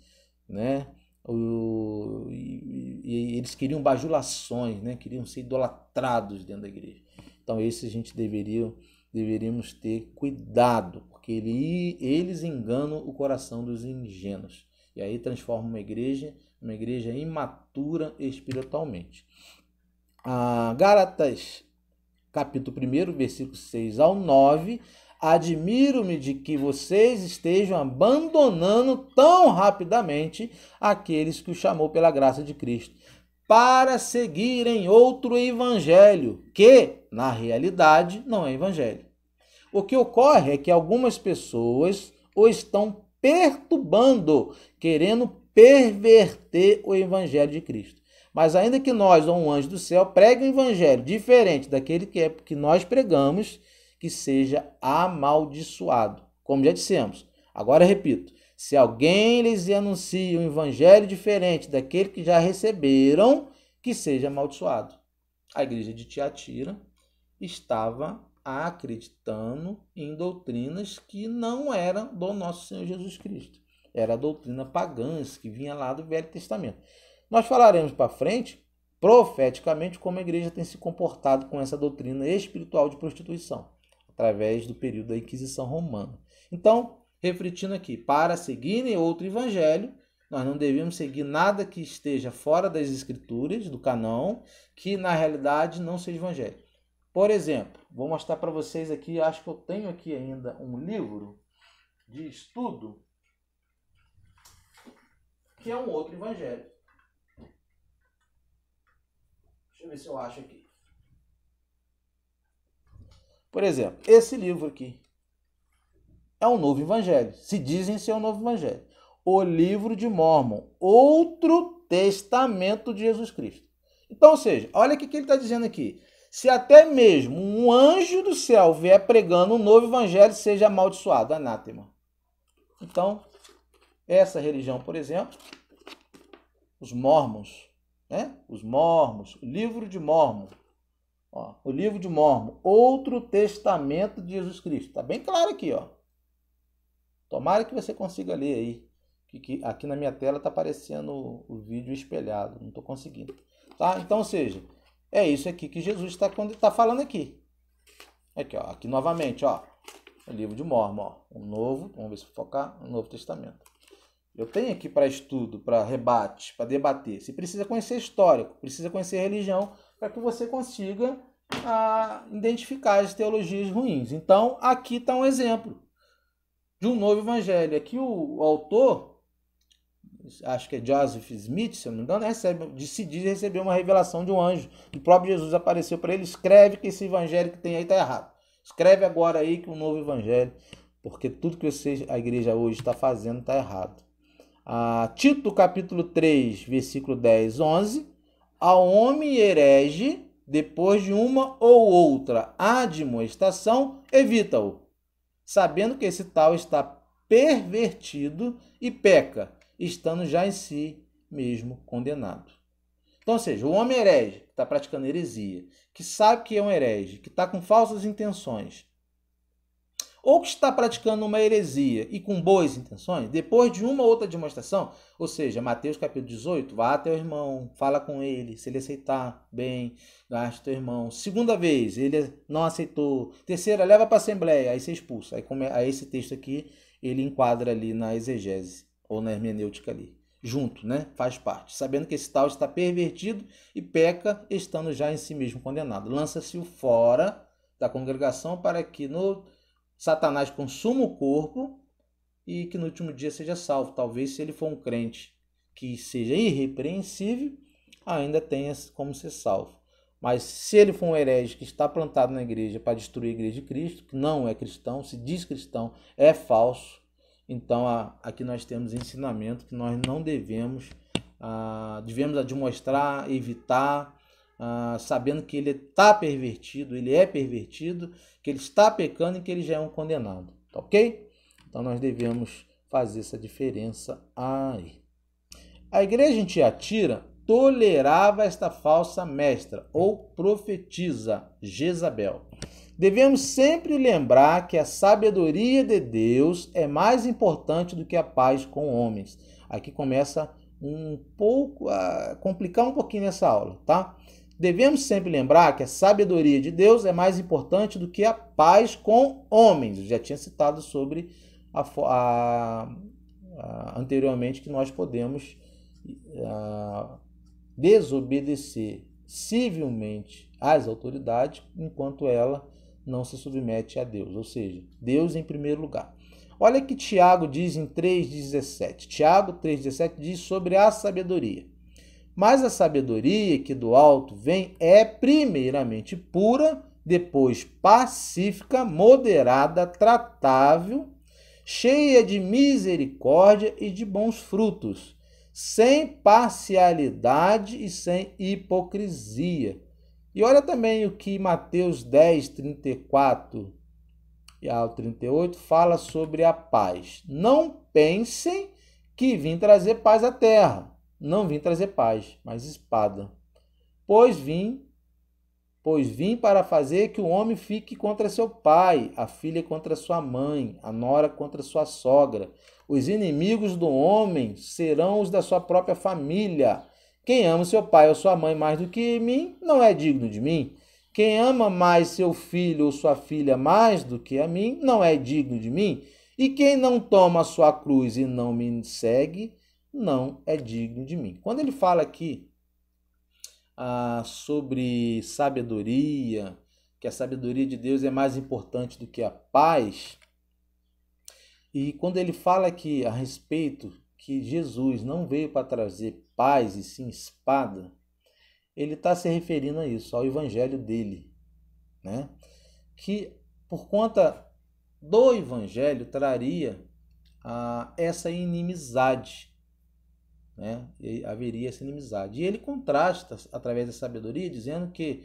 né? O, e, e, eles queriam bajulações, né? queriam ser idolatrados dentro da igreja. Então, esse a gente deveria, deveríamos ter cuidado, porque ele, eles enganam o coração dos ingênuos. E aí transformam uma igreja uma igreja imatura espiritualmente. a ah, Gálatas, capítulo 1, versículo 6 ao 9, Admiro-me de que vocês estejam abandonando tão rapidamente aqueles que o chamou pela graça de Cristo, para seguirem outro evangelho, que, na realidade, não é evangelho. O que ocorre é que algumas pessoas o estão perturbando, querendo perverter o evangelho de Cristo. Mas ainda que nós ou um anjo do céu pregue o um evangelho diferente daquele que, é, que nós pregamos, que seja amaldiçoado. Como já dissemos, agora repito: se alguém lhes anuncia um evangelho diferente daquele que já receberam, que seja amaldiçoado. A igreja de Tiatira estava acreditando em doutrinas que não eram do nosso Senhor Jesus Cristo. Era a doutrina pagã que vinha lá do Velho Testamento. Nós falaremos para frente, profeticamente, como a igreja tem se comportado com essa doutrina espiritual de prostituição através do período da Inquisição Romana. Então, refletindo aqui, para seguirem outro evangelho, nós não devemos seguir nada que esteja fora das escrituras, do canão, que na realidade não seja evangelho. Por exemplo, vou mostrar para vocês aqui, acho que eu tenho aqui ainda um livro de estudo que é um outro evangelho. Deixa eu ver se eu acho aqui. Por exemplo, esse livro aqui é um novo evangelho. Se dizem ser um novo evangelho. O livro de Mormon, outro testamento de Jesus Cristo. Então, ou seja, olha o que ele está dizendo aqui. Se até mesmo um anjo do céu vier pregando um novo evangelho, seja amaldiçoado, anátema. Então, essa religião, por exemplo, os mormons, né? Os mormons, livro de mormon, Ó, o livro de Mormon, outro testamento de Jesus Cristo. Está bem claro aqui, ó. Tomara que você consiga ler aí. Que, que aqui na minha tela está aparecendo o, o, vídeo espelhado. Não estou conseguindo. Tá? Então, ou seja, é isso aqui que Jesus está tá falando aqui. Aqui, ó. Aqui novamente, ó. O livro de Mormon, O novo, vamos ver se focar, o Novo Testamento. Eu tenho aqui para estudo, para rebate, para debater. Se precisa conhecer histórico, precisa conhecer religião, para que você consiga a, ah, identificar as teologias ruins. Então, aqui está um exemplo de um novo evangelho. Aqui o autor, acho que é Joseph Smith, se eu não me engano, recebe, diz receber uma revelação de um anjo. O próprio Jesus apareceu para ele, escreve que esse evangelho que tem aí está errado. Escreve agora aí que um novo evangelho, porque tudo que você, a igreja hoje está fazendo está errado. Ah, Tito capítulo 3, versículo 10, 11 a homem herege, depois de uma ou outra admoestação, evita-o, sabendo que esse tal está pervertido e peca, estando já em si mesmo condenado. Então, ou seja, o homem herege, que está praticando heresia, que sabe que é um herege, que está com falsas intenções, ou que está praticando uma heresia e com boas intenções, depois de uma ou outra demonstração, ou seja, Mateus capítulo 18, vá até o irmão, fala com ele, se ele aceitar, bem, gasta teu irmão. Segunda vez, ele não aceitou. Terceira, leva para a assembleia, aí você expulsa. Aí, como é, aí esse texto aqui, ele enquadra ali na exegese, ou na hermenêutica ali. Junto, né? Faz parte. Sabendo que esse tal está pervertido e peca, estando já em si mesmo condenado. Lança-se o fora da congregação para que no Satanás consuma o corpo e que no último dia seja salvo. Talvez, se ele for um crente que seja irrepreensível, ainda tenha como ser salvo. Mas se ele for um herege que está plantado na igreja para destruir a igreja de Cristo, que não é cristão, se diz cristão, é falso, então aqui nós temos ensinamento que nós não devemos, ah, devemos demonstrar, evitar, ah, sabendo que ele está pervertido, ele é pervertido, que ele está pecando e que ele já é um condenado, tá ok? Então nós devemos fazer essa diferença aí. A igreja em Tiatira tolerava esta falsa mestra ou profetisa, Jezabel. Devemos sempre lembrar que a sabedoria de Deus é mais importante do que a paz com homens. Aqui começa um pouco a complicar um pouquinho essa aula, tá? Devemos sempre lembrar que a sabedoria de Deus é mais importante do que a paz com homens. Eu já tinha citado sobre a, a, a, anteriormente que nós podemos ah, desobedecer civilmente às autoridades enquanto ela não se submete a Deus, ou seja, Deus em primeiro lugar. Olha que Tiago diz em 3,17. Tiago 3,17 diz sobre a sabedoria. Mas a sabedoria que do alto vem é primeiramente pura, depois pacífica, moderada, tratável, cheia de misericórdia e de bons frutos, sem parcialidade e sem hipocrisia. E olha também o que Mateus 10, 34 ao 38 fala sobre a paz. Não pensem que vim trazer paz à terra não vim trazer paz, mas espada. Pois vim, pois vim para fazer que o homem fique contra seu pai, a filha contra sua mãe, a nora contra sua sogra. Os inimigos do homem serão os da sua própria família. Quem ama seu pai ou sua mãe mais do que mim, não é digno de mim. Quem ama mais seu filho ou sua filha mais do que a mim, não é digno de mim. E quem não toma sua cruz e não me segue, não é digno de mim. Quando ele fala aqui ah, sobre sabedoria, que a sabedoria de Deus é mais importante do que a paz, e quando ele fala aqui a respeito que Jesus não veio para trazer paz e sim espada, ele está se referindo a isso, ao evangelho dele, né? que por conta do evangelho traria ah, essa inimizade né? E haveria essa inimizade. E ele contrasta através da sabedoria, dizendo que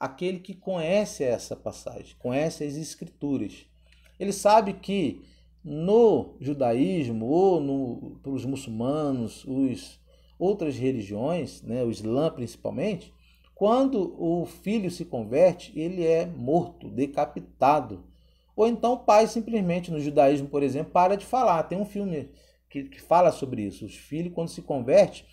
aquele que conhece essa passagem, conhece as escrituras, ele sabe que no judaísmo ou no, para os muçulmanos, os outras religiões, né, o Islã principalmente, quando o filho se converte, ele é morto, decapitado. Ou então o pai simplesmente, no judaísmo, por exemplo, para de falar. Tem um filme que, que fala sobre isso. Os filhos, quando se converte,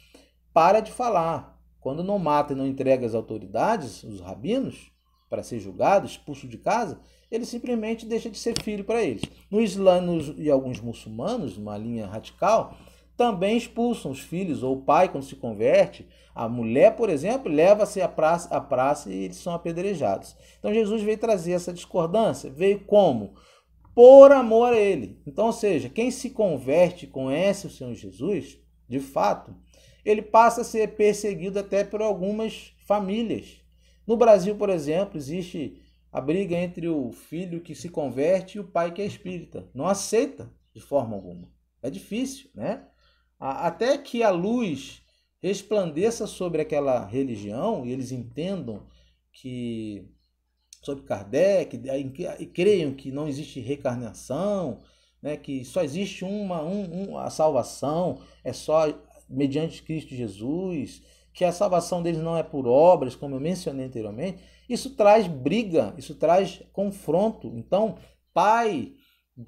para de falar. Quando não mata e não entrega às autoridades, os rabinos, para ser julgado, expulso de casa, ele simplesmente deixa de ser filho para eles. No Islã nos, e alguns muçulmanos, numa linha radical, também expulsam os filhos ou o pai quando se converte. A mulher, por exemplo, leva-se à praça, à praça e eles são apedrejados. Então Jesus veio trazer essa discordância. Veio como? por amor a ele. Então, ou seja, quem se converte, conhece o Senhor Jesus, de fato, ele passa a ser perseguido até por algumas famílias. No Brasil, por exemplo, existe a briga entre o filho que se converte e o pai que é espírita. Não aceita de forma alguma. É difícil, né? Até que a luz resplandeça sobre aquela religião e eles entendam que sobre Kardec, e creiam que não existe reencarnação, né, que só existe uma um, um, a salvação, é só mediante Cristo Jesus, que a salvação deles não é por obras, como eu mencionei anteriormente, isso traz briga, isso traz confronto. Então, pai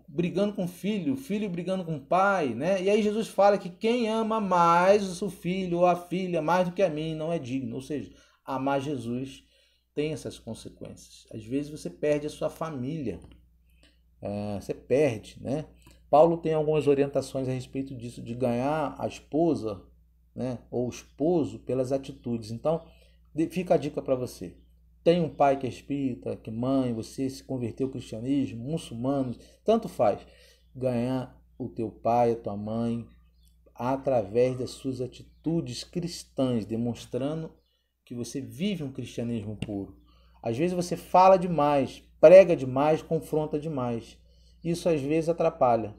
brigando com filho, filho brigando com pai, né? E aí Jesus fala que quem ama mais o seu filho ou a filha mais do que a mim não é digno, ou seja, amar Jesus tem essas consequências. Às vezes você perde a sua família, ah, você perde, né? Paulo tem algumas orientações a respeito disso, de ganhar a esposa, né? Ou o esposo pelas atitudes. Então, fica a dica para você. Tem um pai que é espírita, que mãe, você se converteu ao cristianismo, muçulmanos, tanto faz. Ganhar o teu pai, a tua mãe, através das suas atitudes cristãs, demonstrando que você vive um cristianismo puro. Às vezes você fala demais, prega demais, confronta demais. Isso às vezes atrapalha.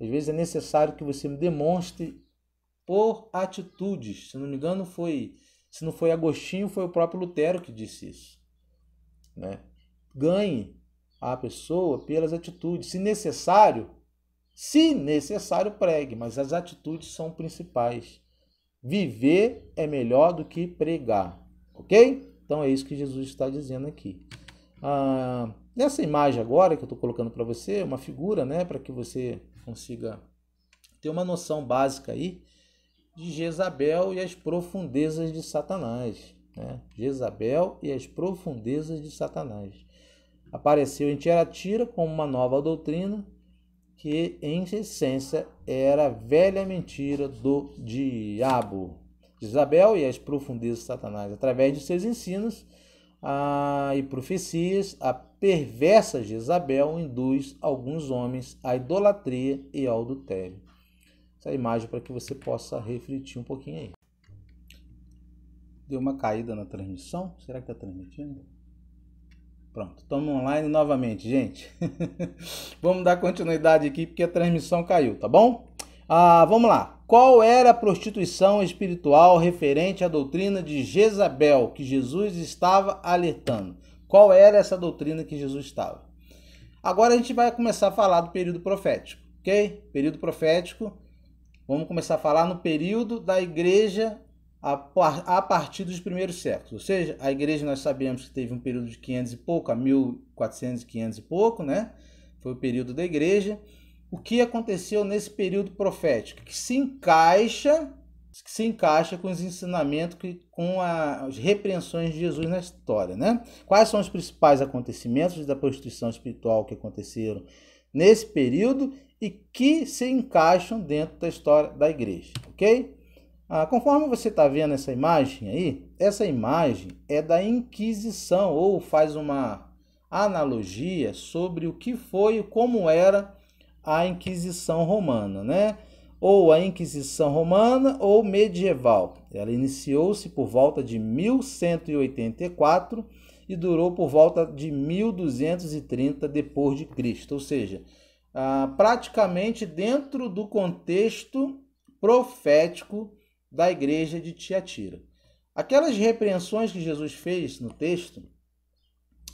Às vezes é necessário que você demonstre por atitudes. Se não me engano, foi. Se não foi Agostinho, foi o próprio Lutero que disse isso. Né? Ganhe a pessoa pelas atitudes. Se necessário, se necessário, pregue, mas as atitudes são principais. Viver é melhor do que pregar, ok? Então é isso que Jesus está dizendo aqui. Ah, nessa imagem agora que eu estou colocando para você, uma figura, né, para que você consiga ter uma noção básica aí de Jezabel e as profundezas de Satanás. Né? Jezabel e as profundezas de Satanás. Apareceu em Tiatira com uma nova doutrina, que em essência era a velha mentira do diabo. Isabel e as profundezas de Satanás, através de seus ensinos a, e profecias, a perversa Jezabel induz alguns homens à idolatria e ao adultério. Essa é imagem para que você possa refletir um pouquinho aí. Deu uma caída na transmissão? Será que está transmitindo? Pronto, estamos online novamente, gente. *laughs* vamos dar continuidade aqui porque a transmissão caiu, tá bom? Ah, vamos lá. Qual era a prostituição espiritual referente à doutrina de Jezabel que Jesus estava alertando? Qual era essa doutrina que Jesus estava? Agora a gente vai começar a falar do período profético, ok? Período profético. Vamos começar a falar no período da igreja a, partir dos primeiros séculos. Ou seja, a igreja nós sabemos que teve um período de 500 e pouco, a 1400, 500 e pouco, né? Foi o período da igreja. O que aconteceu nesse período profético? Que se encaixa que se encaixa com os ensinamentos, que, com a, as repreensões de Jesus na história. Né? Quais são os principais acontecimentos da prostituição espiritual que aconteceram nesse período e que se encaixam dentro da história da igreja, ok? Ah, conforme você está vendo essa imagem aí, essa imagem é da Inquisição ou faz uma analogia sobre o que foi e como era a Inquisição Romana, né? Ou a Inquisição Romana ou medieval. Ela iniciou-se por volta de 1184 e durou por volta de 1230 depois de Cristo, ou seja, ah, praticamente dentro do contexto profético da igreja de Tiatira. Aquelas repreensões que Jesus fez no texto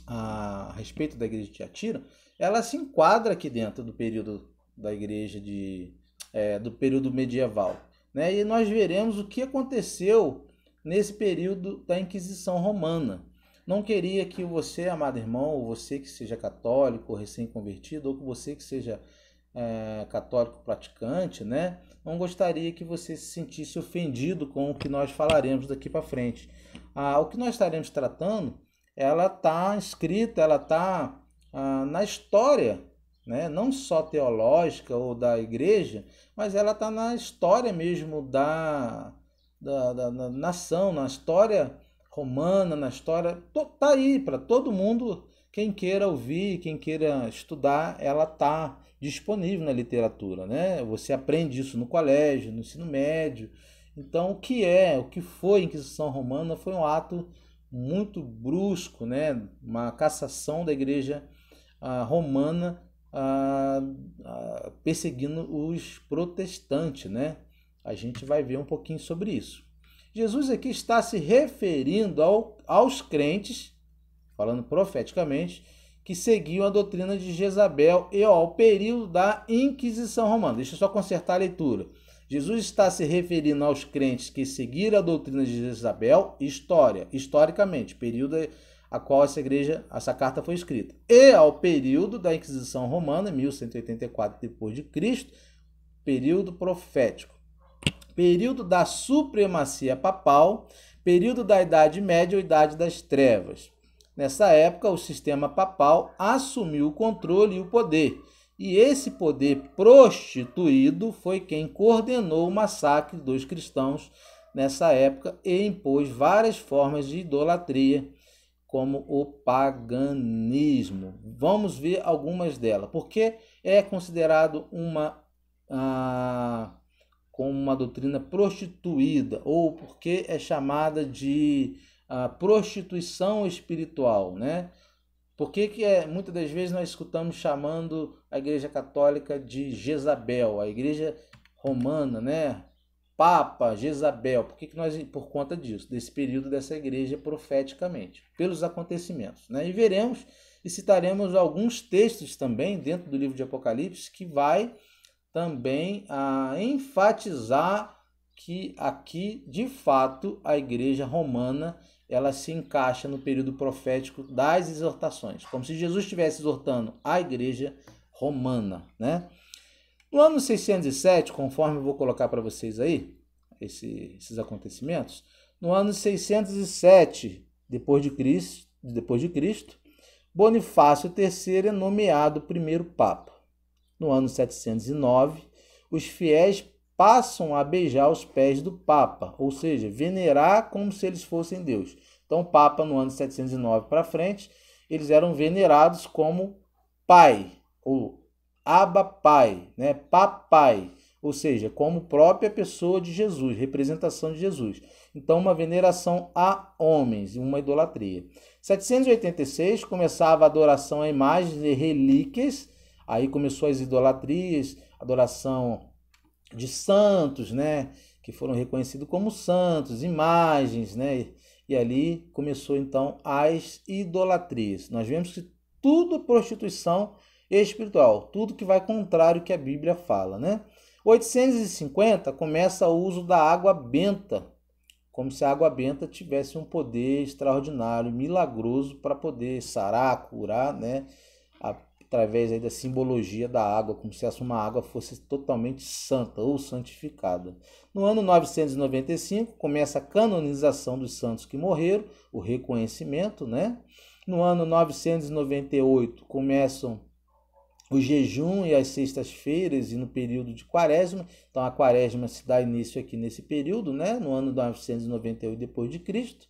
a respeito da igreja de Tiatira, ela se enquadra aqui dentro do período da igreja de é, do período medieval, né? E nós veremos o que aconteceu nesse período da Inquisição romana. Não queria que você, amado irmão, ou você que seja católico, recém-convertido, ou que você que seja é, católico praticante, né? não gostaria que você se sentisse ofendido com o que nós falaremos daqui para frente. Ah, o que nós estaremos tratando, ela está escrita, ela está ah, na história, né? não só teológica ou da igreja, mas ela está na história mesmo da, da, da, da nação, na história romana, na história. Está aí para todo mundo, quem queira ouvir, quem queira estudar, ela está disponível na literatura, né? Você aprende isso no colégio, no ensino médio. Então, o que é, o que foi a Inquisição Romana foi um ato muito brusco, né? Uma cassação da Igreja ah, Romana a, ah, ah, perseguindo os protestantes, né? A gente vai ver um pouquinho sobre isso. Jesus aqui está se referindo ao, aos crentes, falando profeticamente, que seguiam a doutrina de Jezabel e ao período da Inquisição Romana. Deixa eu só consertar a leitura. Jesus está se referindo aos crentes que seguiram a doutrina de Jezabel, história, historicamente, período a qual essa igreja, essa carta foi escrita, e ao período da Inquisição Romana, 1184 depois de Cristo, período profético, período da supremacia papal, período da Idade Média ou Idade das Trevas, Nessa época, o sistema papal assumiu o controle e o poder, e esse poder prostituído foi quem coordenou o massacre dos cristãos nessa época e impôs várias formas de idolatria, como o paganismo. Vamos ver algumas delas, porque é considerado uma. Ah, como uma doutrina prostituída, ou porque é chamada de a prostituição espiritual, né? Por que, que é, muitas das vezes nós escutamos chamando a Igreja Católica de Jezabel, a Igreja Romana, né? Papa, Jezabel. Por que, que nós, por conta disso, desse período dessa igreja profeticamente, pelos acontecimentos, né? E veremos e citaremos alguns textos também dentro do livro de Apocalipse que vai também a ah, enfatizar que aqui, de fato, a igreja romana ela se encaixa no período profético das exortações, como se Jesus estivesse exortando a igreja romana, né? No ano 607, conforme eu vou colocar para vocês aí, esse, esses acontecimentos, no ano 607 depois de Cristo, depois de Cristo, Bonifácio III é nomeado primeiro papa. No ano 709, os fiéis passam a beijar os pés do Papa, ou seja, venerar como se eles fossem Deus. Então, o Papa, no ano 709 para frente, eles eram venerados como pai, ou Abba Pai, né? Papai, ou seja, como própria pessoa de Jesus, representação de Jesus. Então, uma veneração a homens, uma idolatria. 786 começava a adoração a imagens e relíquias, aí começou as idolatrias, adoração de santos, né? Que foram reconhecidos como santos, imagens, né? E ali começou então as idolatrias. Nós vemos que tudo é prostituição espiritual, tudo que vai contrário que a Bíblia fala, né? 850 começa o uso da água benta, como se a água benta tivesse um poder extraordinário, milagroso para poder sarar, curar, né? A através aí da simbologia da água, como se essa uma água fosse totalmente santa ou santificada. No ano 995 começa a canonização dos santos que morreram, o reconhecimento, né? No ano 998 começam o jejum e as sextas-feiras e no período de quaresma. Então a quaresma se dá início aqui nesse período, né? No ano 998 depois de Cristo.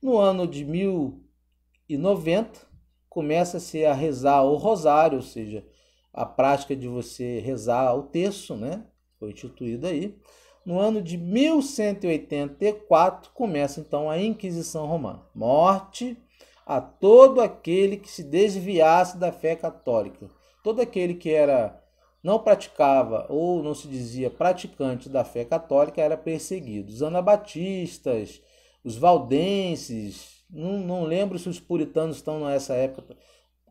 No ano de 1090 começa-se a rezar o rosário, ou seja, a prática de você rezar o terço, né? Foi instituída aí. No ano de 1184 começa então a Inquisição Romana. Morte a todo aquele que se desviasse da fé católica. Todo aquele que era não praticava ou não se dizia praticante da fé católica era perseguido. Os anabatistas, os valdenses, não, não lembro se os puritanos estão nessa época.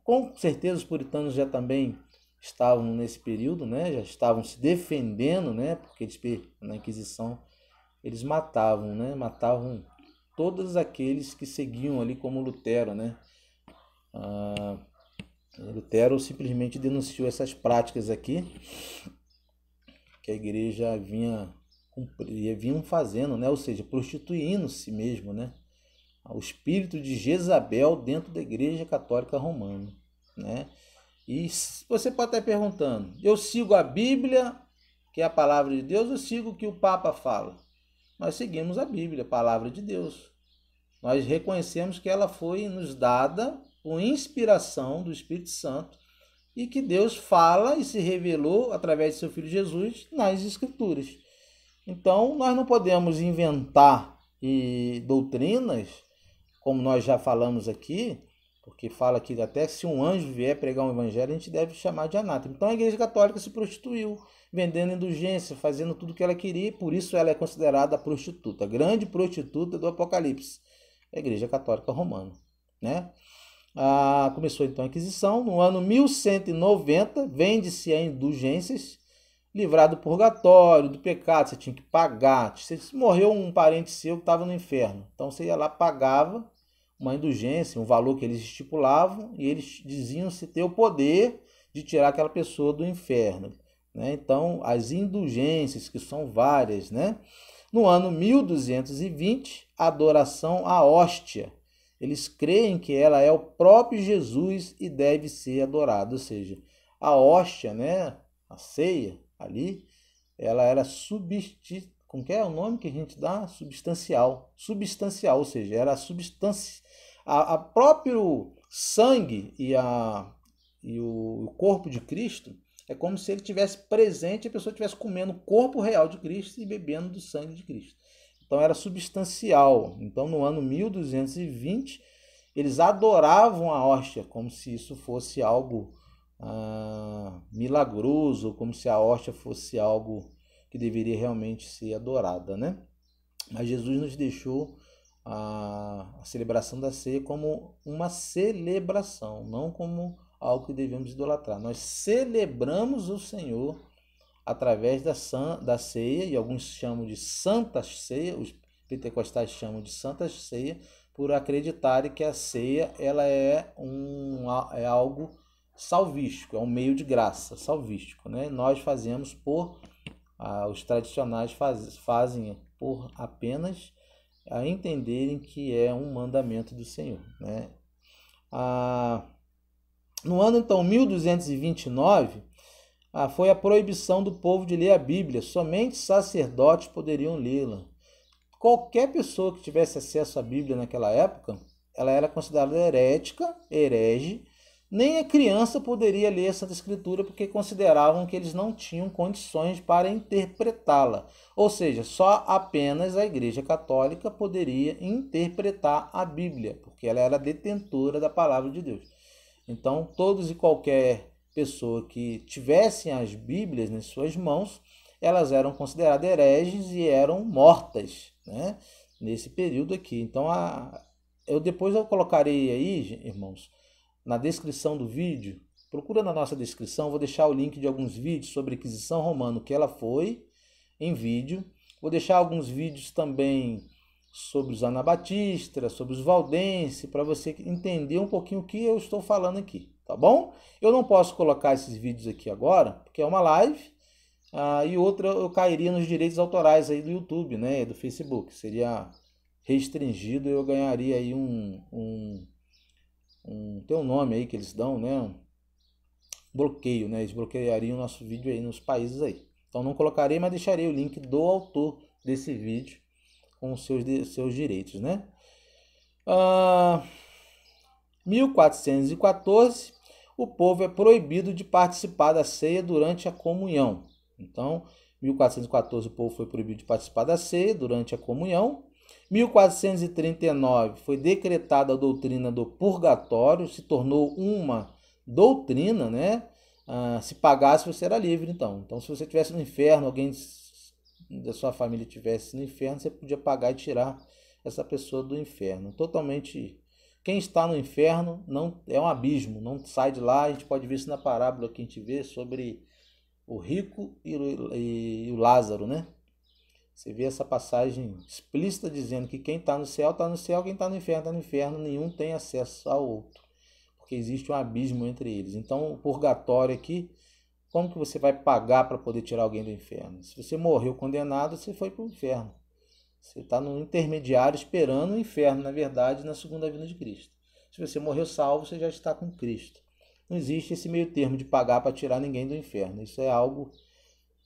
Com certeza os puritanos já também estavam nesse período, né? Já estavam se defendendo, né? Porque eles, na Inquisição eles matavam, né? Matavam todos aqueles que seguiam ali como Lutero, né? Ah, Lutero simplesmente denunciou essas práticas aqui que a igreja vinha vinham fazendo, né? Ou seja, prostituindo-se mesmo, né? o espírito de Jezabel dentro da Igreja Católica Romana. Né? E você pode estar perguntando: eu sigo a Bíblia, que é a palavra de Deus, ou sigo o que o Papa fala? Nós seguimos a Bíblia, a palavra de Deus. Nós reconhecemos que ela foi nos dada por inspiração do Espírito Santo e que Deus fala e se revelou através de seu filho Jesus nas Escrituras. Então, nós não podemos inventar doutrinas como nós já falamos aqui, porque fala que até se um anjo vier pregar um evangelho, a gente deve chamar de anátema. Então a Igreja Católica se prostituiu, vendendo indulgência, fazendo tudo o que ela queria, e por isso ela é considerada a prostituta, a grande prostituta do Apocalipse, a Igreja Católica Romana. Né? Ah, começou então a Inquisição. No ano 1190, vende-se a indulgências, livrado do purgatório, do pecado, você tinha que pagar. se morreu um parente seu que estava no inferno, então você ia lá, pagava uma indulgência, um valor que eles estipulavam, e eles diziam-se ter o poder de tirar aquela pessoa do inferno. Né? Então, as indulgências, que são várias, né? No ano 1220, a adoração à hóstia. Eles creem que ela é o próprio Jesus e deve ser adorada, ou seja, a hóstia, né, a ceia ali, ela era substituída como que é o nome que a gente dá? Substancial. Substancial, ou seja, era a substância, a, a próprio sangue e, a, e o corpo de Cristo é como se ele tivesse presente e a pessoa estivesse comendo o corpo real de Cristo e bebendo do sangue de Cristo. Então era substancial. Então no ano 1220 eles adoravam a hóstia como se isso fosse algo ah, milagroso, como se a hóstia fosse algo que deveria realmente ser adorada, né? Mas Jesus nos deixou a, a celebração da ceia como uma celebração, não como algo que devemos idolatrar. Nós celebramos o Senhor através da, san, da ceia, e alguns chamam de santa ceia, os pentecostais chamam de santa ceia, por acreditarem que a ceia ela é, um, é algo salvístico, é um meio de graça, salvístico. Né? Nós fazemos por, ah, os tradicionais faz, fazem por apenas a entenderem que é um mandamento do Senhor. Né? Ah, no ano então 1229, ah, foi a proibição do povo de ler a Bíblia, somente sacerdotes poderiam lê-la. Qualquer pessoa que tivesse acesso à Bíblia naquela época, ela era considerada herética, herege nem a criança poderia ler a Santa Escritura porque consideravam que eles não tinham condições para interpretá-la. Ou seja, só apenas a Igreja Católica poderia interpretar a Bíblia, porque ela era detentora da palavra de Deus. Então, todos e qualquer pessoa que tivessem as Bíblias nas suas mãos, elas eram consideradas hereges e eram mortas, né? Nesse período aqui. Então, a... eu depois eu colocarei aí, irmãos, na descrição do vídeo. Procura na nossa descrição, vou deixar o link de alguns vídeos sobre Inquisição Romana, que ela foi em vídeo. Vou deixar alguns vídeos também sobre os anabatistas, sobre os valdenses, para você entender um pouquinho o que eu estou falando aqui, tá bom? Eu não posso colocar esses vídeos aqui agora, porque é uma live, ah, e outra eu cairia nos direitos autorais aí do YouTube, né, do Facebook. Seria restringido, eu ganharia aí um, um um tem um nome aí que eles dão, né? Um bloqueio, né? Eles bloqueariam o nosso vídeo aí nos países aí. Então não colocarei, mas deixarei o link do autor desse vídeo com os seus, seus direitos, né? Ah, 1414, o povo é proibido de participar da ceia durante a comunhão. Então, 1414, o povo foi proibido de participar da ceia durante a comunhão. 1439 foi decretada a doutrina do purgatório, se tornou uma doutrina, né? Ah, se pagasse você era livre, então. Então, se você tivesse no inferno, alguém da sua família tivesse no inferno, você podia pagar e tirar essa pessoa do inferno. Totalmente. Quem está no inferno não é um abismo, não sai de lá. A gente pode ver isso na parábola que a gente vê sobre o rico e o Lázaro, né? Você vê essa passagem explícita dizendo que quem está no céu está no céu, quem está no inferno está no inferno, nenhum tem acesso ao outro, porque existe um abismo entre eles. Então, o purgatório aqui, como que você vai pagar para poder tirar alguém do inferno? Se você morreu condenado, você foi para o inferno. Você está no intermediário esperando o inferno, na verdade, na segunda vinda de Cristo. Se você morreu salvo, você já está com Cristo. Não existe esse meio termo de pagar para tirar ninguém do inferno. Isso é algo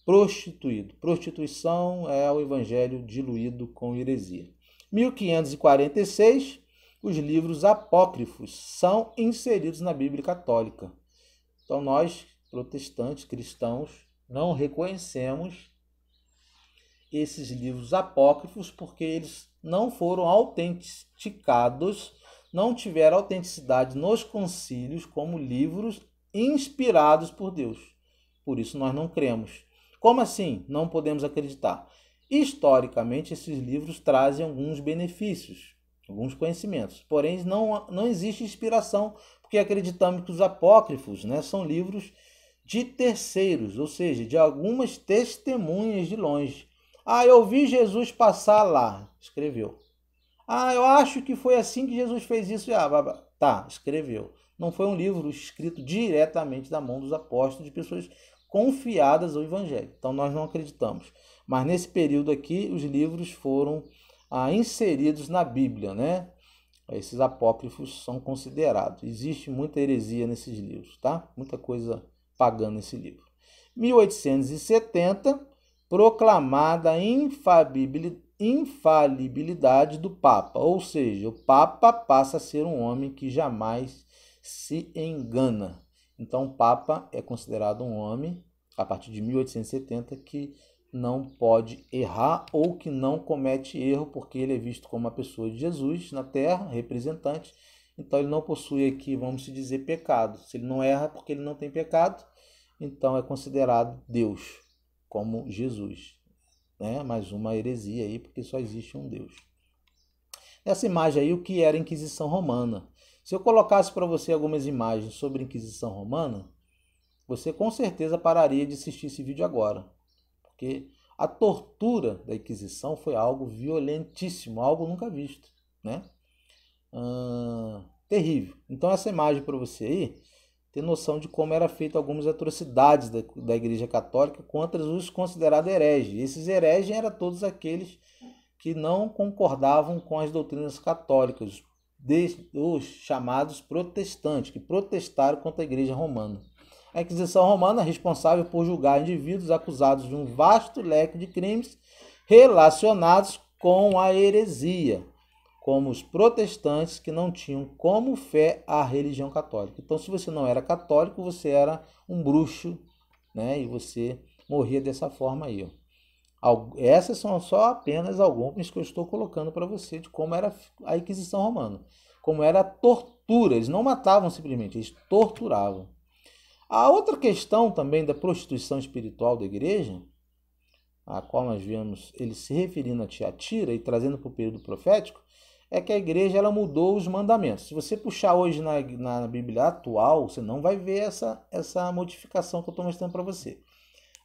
prostituído. Prostituição é o evangelho diluído com heresia. 1546, os livros apócrifos são inseridos na Bíblia Católica. Então nós, protestantes, cristãos, não reconhecemos esses livros apócrifos porque eles não foram autenticados, não tiveram autenticidade nos concílios como livros inspirados por Deus. Por isso nós não cremos. Como assim? Não podemos acreditar. Historicamente, esses livros trazem alguns benefícios, alguns conhecimentos. Porém, não, não existe inspiração, porque acreditamos que os apócrifos né, são livros de terceiros, ou seja, de algumas testemunhas de longe. Ah, eu vi Jesus passar lá, escreveu. Ah, eu acho que foi assim que Jesus fez isso. Ah, blá, blá. tá, escreveu. Não foi um livro escrito diretamente da mão dos apóstolos, de pessoas confiadas ao Evangelho. Então nós não acreditamos. Mas nesse período aqui, os livros foram ah, inseridos na Bíblia, né? Esses apócrifos são considerados. Existe muita heresia nesses livros, tá? Muita coisa pagã nesse livro. 1870, proclamada a infalibilidade do Papa, ou seja, o Papa passa a ser um homem que jamais se engana. Então, o Papa é considerado um homem, a partir de 1870, que não pode errar ou que não comete erro, porque ele é visto como uma pessoa de Jesus na terra, representante. Então, ele não possui aqui, vamos dizer, pecado. Se ele não erra, é porque ele não tem pecado, então é considerado Deus, como Jesus. Né? Mais uma heresia aí, porque só existe um Deus. Nessa imagem aí, o que era a Inquisição Romana? Se eu colocasse para você algumas imagens sobre a Inquisição Romana, você com certeza pararia de assistir esse vídeo agora, porque a tortura da Inquisição foi algo violentíssimo, algo nunca visto, né? Hum, terrível. Então essa imagem para você aí ter noção de como era feito algumas atrocidades da, da Igreja Católica contra os considerados hereges. esses hereges eram todos aqueles que não concordavam com as doutrinas católicas, dos os chamados protestantes, que protestaram contra a Igreja Romana. A Inquisição Romana é responsável por julgar indivíduos acusados de um vasto leque de crimes relacionados com a heresia, como os protestantes que não tinham como fé a religião católica. Então, se você não era católico, você era um bruxo, né? E você morria dessa forma aí, ó. Essas são só apenas algumas que eu estou colocando para você de como era a Inquisição Romana, como era a tortura. Eles não matavam simplesmente, eles torturavam. A outra questão também da prostituição espiritual da igreja, a qual nós vemos ele se referindo a Tiatira e trazendo para o período profético, é que a igreja ela mudou os mandamentos. Se você puxar hoje na, na Bíblia atual, você não vai ver essa, essa modificação que eu estou mostrando para você.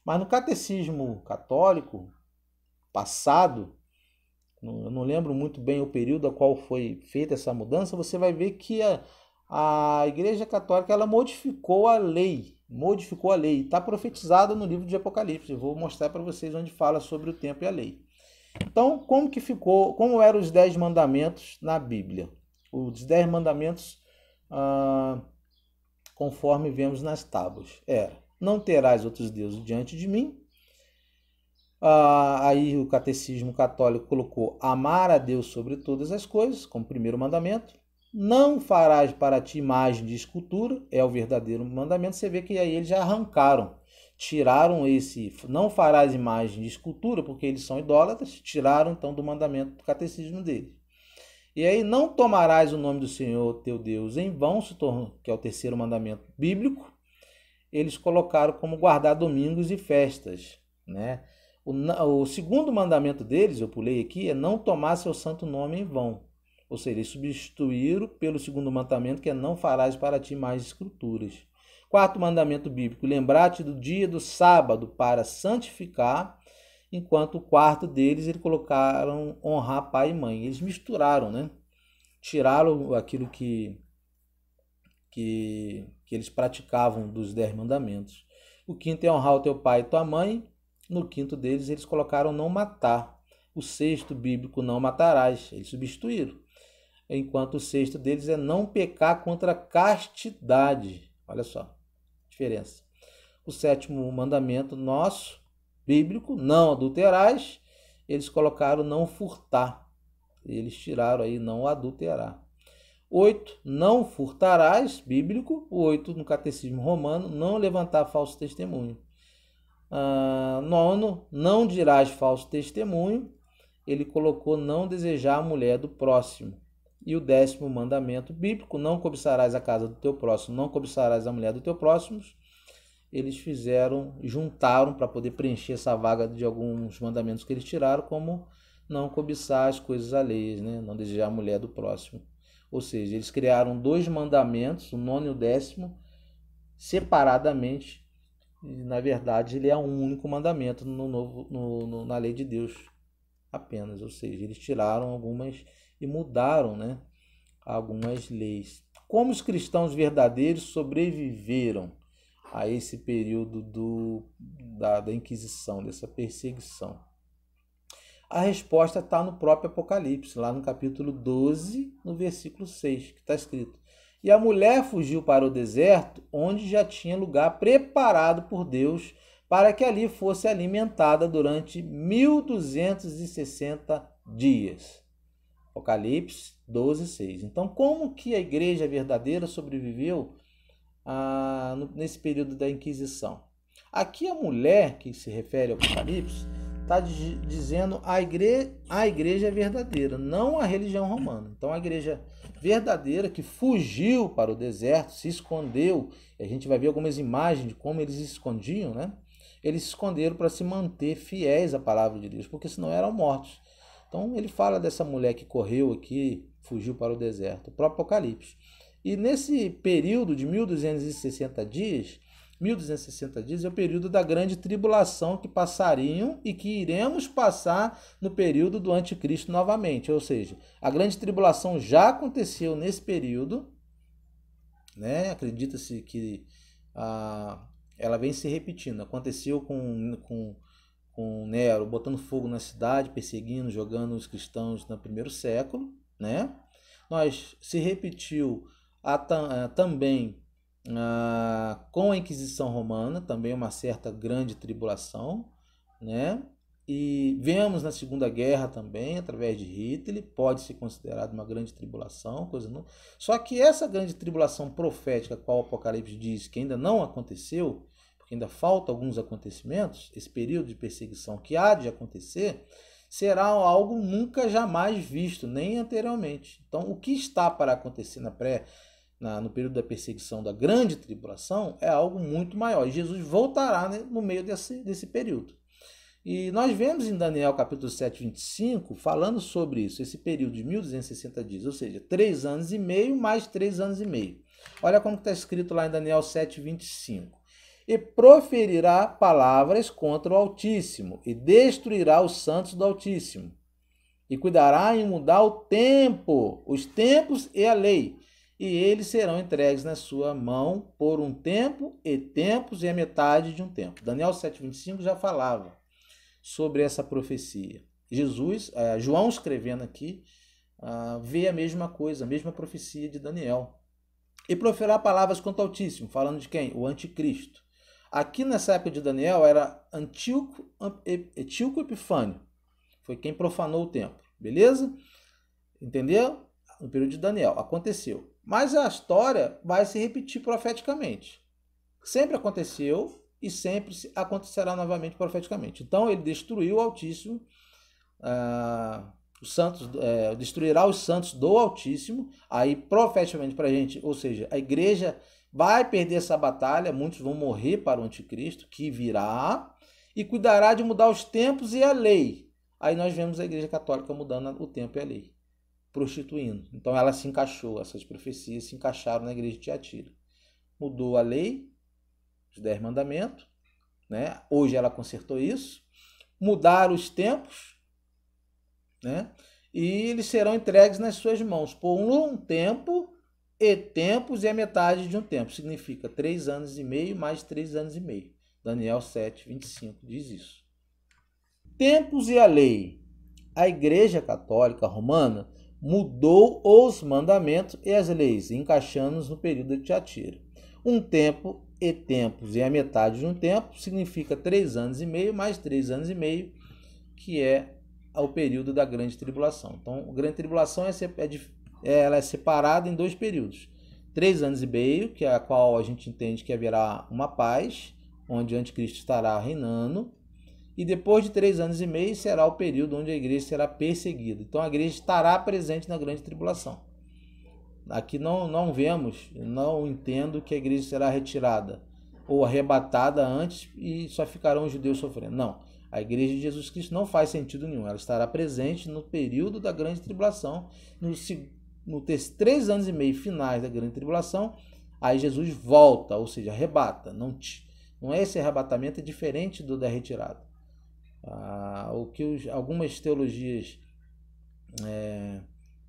Mas no catecismo católico passado, eu não lembro muito bem o período a qual foi feita essa mudança, você vai ver que a, a Igreja Católica ela modificou a lei, modificou a lei, está profetizada no livro de Apocalipse. Eu vou mostrar para vocês onde fala sobre o tempo e a lei. Então, como que ficou, como eram os dez mandamentos na Bíblia? Os dez mandamentos, ah, conforme vemos nas tábuas, era não terás outros deuses diante de mim. Ah, aí o catecismo católico colocou amar a Deus sobre todas as coisas, como primeiro mandamento. Não farás para ti imagem de escultura, é o verdadeiro mandamento. Você vê que aí eles já arrancaram, tiraram esse não farás imagem de escultura, porque eles são idólatras, tiraram então do mandamento do catecismo deles. E aí não tomarás o nome do Senhor teu Deus em vão, que é o terceiro mandamento bíblico eles colocaram como guardar domingos e festas, né? O, o segundo mandamento deles, eu pulei aqui, é não tomar seu santo nome em vão. Ou seja, eles substituíram pelo segundo mandamento, que é não farás para ti mais escrituras. Quarto mandamento bíblico, lembrar-te do dia do sábado para santificar, enquanto o quarto deles eles colocaram honrar pai e mãe. Eles misturaram, né? Tiraram aquilo que, que que eles praticavam dos dez mandamentos. O quinto é honrar o teu pai e tua mãe. No quinto deles, eles colocaram não matar. O sexto bíblico, não matarás. Eles substituíram. Enquanto o sexto deles é não pecar contra castidade. Olha só, diferença. O sétimo mandamento nosso, bíblico, não adulterás. Eles colocaram não furtar. Eles tiraram aí não adulterar. 8. Não furtarás, bíblico. oito 8 no Catecismo Romano, não levantar falso testemunho. Uh, nono, não dirás falso testemunho. Ele colocou não desejar a mulher do próximo. E o décimo mandamento bíblico, não cobiçarás a casa do teu próximo, não cobiçarás a mulher do teu próximo. Eles fizeram, juntaram para poder preencher essa vaga de alguns mandamentos que eles tiraram, como não cobiçar as coisas alheias, né? não desejar a mulher do próximo. Ou seja, eles criaram dois mandamentos, o nono e o décimo, separadamente. E, na verdade, ele é um único mandamento no novo, no, no, na lei de Deus apenas. Ou seja, eles tiraram algumas e mudaram né, algumas leis. Como os cristãos verdadeiros sobreviveram a esse período do, da, da Inquisição, dessa perseguição? A resposta está no próprio Apocalipse, lá no capítulo 12, no versículo 6, que está escrito. E a mulher fugiu para o deserto, onde já tinha lugar preparado por Deus para que ali fosse alimentada durante 1260 dias. Apocalipse 12, 6. Então, como que a igreja verdadeira sobreviveu ah, nesse período da Inquisição? Aqui a mulher que se refere ao Apocalipse está dizendo a, igre, a igreja é verdadeira, não a religião romana. Então, a igreja verdadeira que fugiu para o deserto, se escondeu, a gente vai ver algumas imagens de como eles se escondiam, né? Eles se esconderam para se manter fiéis à palavra de Deus, porque senão eram mortos. Então, ele fala dessa mulher que correu aqui, fugiu para o deserto, para próprio Apocalipse. E nesse período de 1260 dias, 1260 dias é o período da grande tribulação que passariam e que iremos passar no período do anticristo novamente. Ou seja, a grande tribulação já aconteceu nesse período, né? Acredita-se que ah, ela vem se repetindo. Aconteceu com, com, com Nero botando fogo na cidade, perseguindo, jogando os cristãos no primeiro século, né? Nós se repetiu a, a eh, também ah, com a Inquisição Romana, também uma certa grande tribulação, né? E vemos na Segunda Guerra também, através de Hitler, pode ser considerado uma grande tribulação, coisa não. Só que essa grande tribulação profética, qual o Apocalipse diz que ainda não aconteceu, porque ainda falta alguns acontecimentos, esse período de perseguição que há de acontecer, será algo nunca jamais visto, nem anteriormente. Então, o que está para acontecer na pré na, no período da perseguição da grande tribulação é algo muito maior. E Jesus voltará né, no meio desse, desse período. E nós vemos em Daniel capítulo 7, 25, falando sobre isso, esse período de 1260 dias, ou seja, três anos e meio mais três anos e meio. Olha como está escrito lá em Daniel 7, 25. E proferirá palavras contra o Altíssimo, e destruirá os santos do Altíssimo, e cuidará em mudar o tempo, os tempos e a lei, e eles serão entregues na sua mão por um tempo e tempos e a metade de um tempo. Daniel 7,25 já falava sobre essa profecia. Jesus, eh, João escrevendo aqui, ah, vê a mesma coisa, a mesma profecia de Daniel. E proferar palavras contra o Altíssimo, falando de quem? O anticristo. Aqui nessa época de Daniel era Antíoco, Etíoco Epifânio. Foi quem profanou o templo, beleza? Entendeu? No período de Daniel, aconteceu. Mas a história vai se repetir profeticamente. Sempre aconteceu e sempre acontecerá novamente profeticamente. Então ele destruiu o Altíssimo, ah, os santos, é, destruirá os santos do Altíssimo, aí profeticamente para a gente, ou seja, a igreja vai perder essa batalha, muitos vão morrer para o anticristo, que virá, e cuidará de mudar os tempos e a lei. Aí nós vemos a igreja católica mudando o tempo e a lei prostituindo. Então ela se encaixou, essas profecias se encaixaram na igreja de Tiatira. Mudou a lei, os dez mandamentos, né? hoje ela consertou isso, mudaram os tempos, né? e eles serão entregues nas suas mãos por um tempo e tempos e a metade de um tempo. Significa três anos e meio mais três anos e meio. Daniel 7, 25 diz isso. Tempos e a lei. A Igreja Católica Romana mudou os mandamentos e as leis, encaixando-os no período de Tiatira. Um tempo e tempos e a metade de um tempo significa três anos e meio mais três anos e meio, que é o período da grande tribulação. Então, a grande tribulação é, é, é, ela é separada em dois períodos. Três anos e meio, que é a qual a gente entende que haverá uma paz, onde o anticristo estará reinando, e depois de três anos e meio será o período onde a igreja será perseguida. Então a igreja estará presente na grande tribulação. Aqui não, não vemos, não entendo que a igreja será retirada ou arrebatada antes e só ficarão os judeus sofrendo. Não. A igreja de Jesus Cristo não faz sentido nenhum. Ela estará presente no período da grande tribulação, nos no três anos e meio finais da grande tribulação. Aí Jesus volta, ou seja, arrebata. Não, não é esse arrebatamento, é diferente do da retirada. Ah, o que os, algumas teologias é,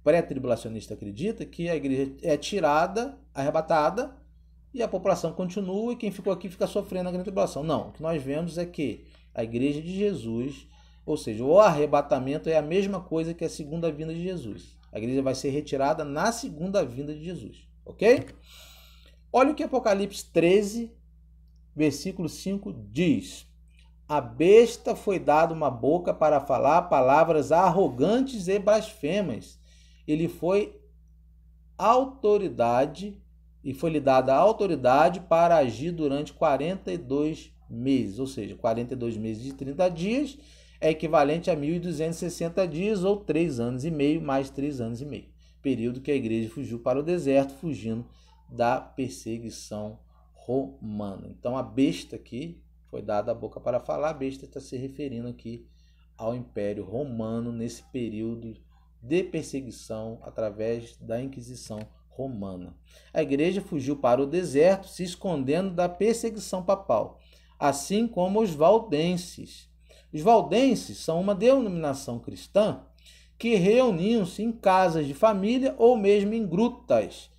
pré-tribulacionistas acreditam que a igreja é tirada, arrebatada, e a população continua e quem ficou aqui fica sofrendo a grande tribulação. Não, o que nós vemos é que a igreja de Jesus, ou seja, o arrebatamento é a mesma coisa que a segunda vinda de Jesus. A igreja vai ser retirada na segunda vinda de Jesus, ok? Olha o que Apocalipse 13, versículo 5 diz. A besta foi dada uma boca para falar palavras arrogantes e blasfemas. Ele foi autoridade e foi lhe dada a autoridade para agir durante 42 meses, ou seja, 42 meses de 30 dias é equivalente a 1260 dias ou 3 anos e meio mais 3 anos e meio, período que a igreja fugiu para o deserto, fugindo da perseguição romana. Então a besta aqui foi dada a boca para falar, a besta está se referindo aqui ao Império Romano nesse período de perseguição através da Inquisição Romana. A igreja fugiu para o deserto, se escondendo da perseguição papal, assim como os valdenses. Os valdenses são uma denominação cristã que reuniam-se em casas de família ou mesmo em grutas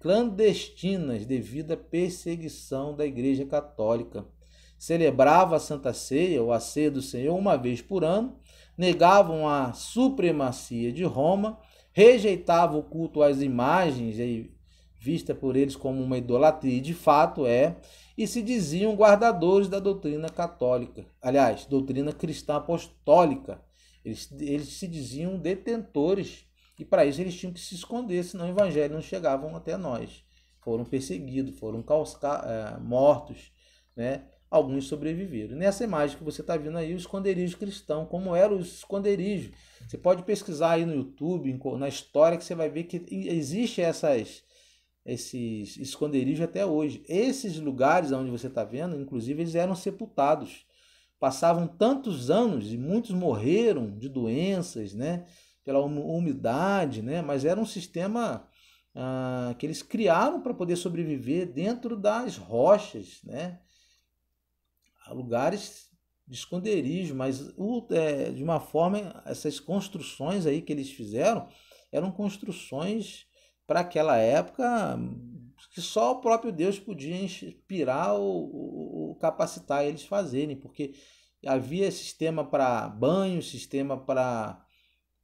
clandestinas devido à perseguição da Igreja Católica celebrava a Santa Ceia ou a Ceia do Senhor uma vez por ano, negavam a supremacia de Roma, rejeitavam o culto às imagens, vista por eles como uma idolatria, e de fato é, e se diziam guardadores da doutrina católica, aliás, doutrina cristã apostólica. Eles, eles se diziam detentores, e para isso eles tinham que se esconder, senão o evangelho não chegavam até nós. Foram perseguidos, foram calca, é, mortos, né? alguns sobreviveram. Nessa imagem que você está vendo aí, o esconderijo cristão, como era o esconderijo. Você pode pesquisar aí no YouTube, na história, que você vai ver que existe essas, esses esconderijos até hoje. Esses lugares onde você está vendo, inclusive, eles eram sepultados. Passavam tantos anos e muitos morreram de doenças, né? pela hum, umidade, né? mas era um sistema ah, que eles criaram para poder sobreviver dentro das rochas, né? lugares de esconderijo, mas é, de uma forma, essas construções aí que eles fizeram eram construções para aquela época que só o próprio Deus podia inspirar ou, capacitar eles fazerem, porque havia sistema para banho, sistema para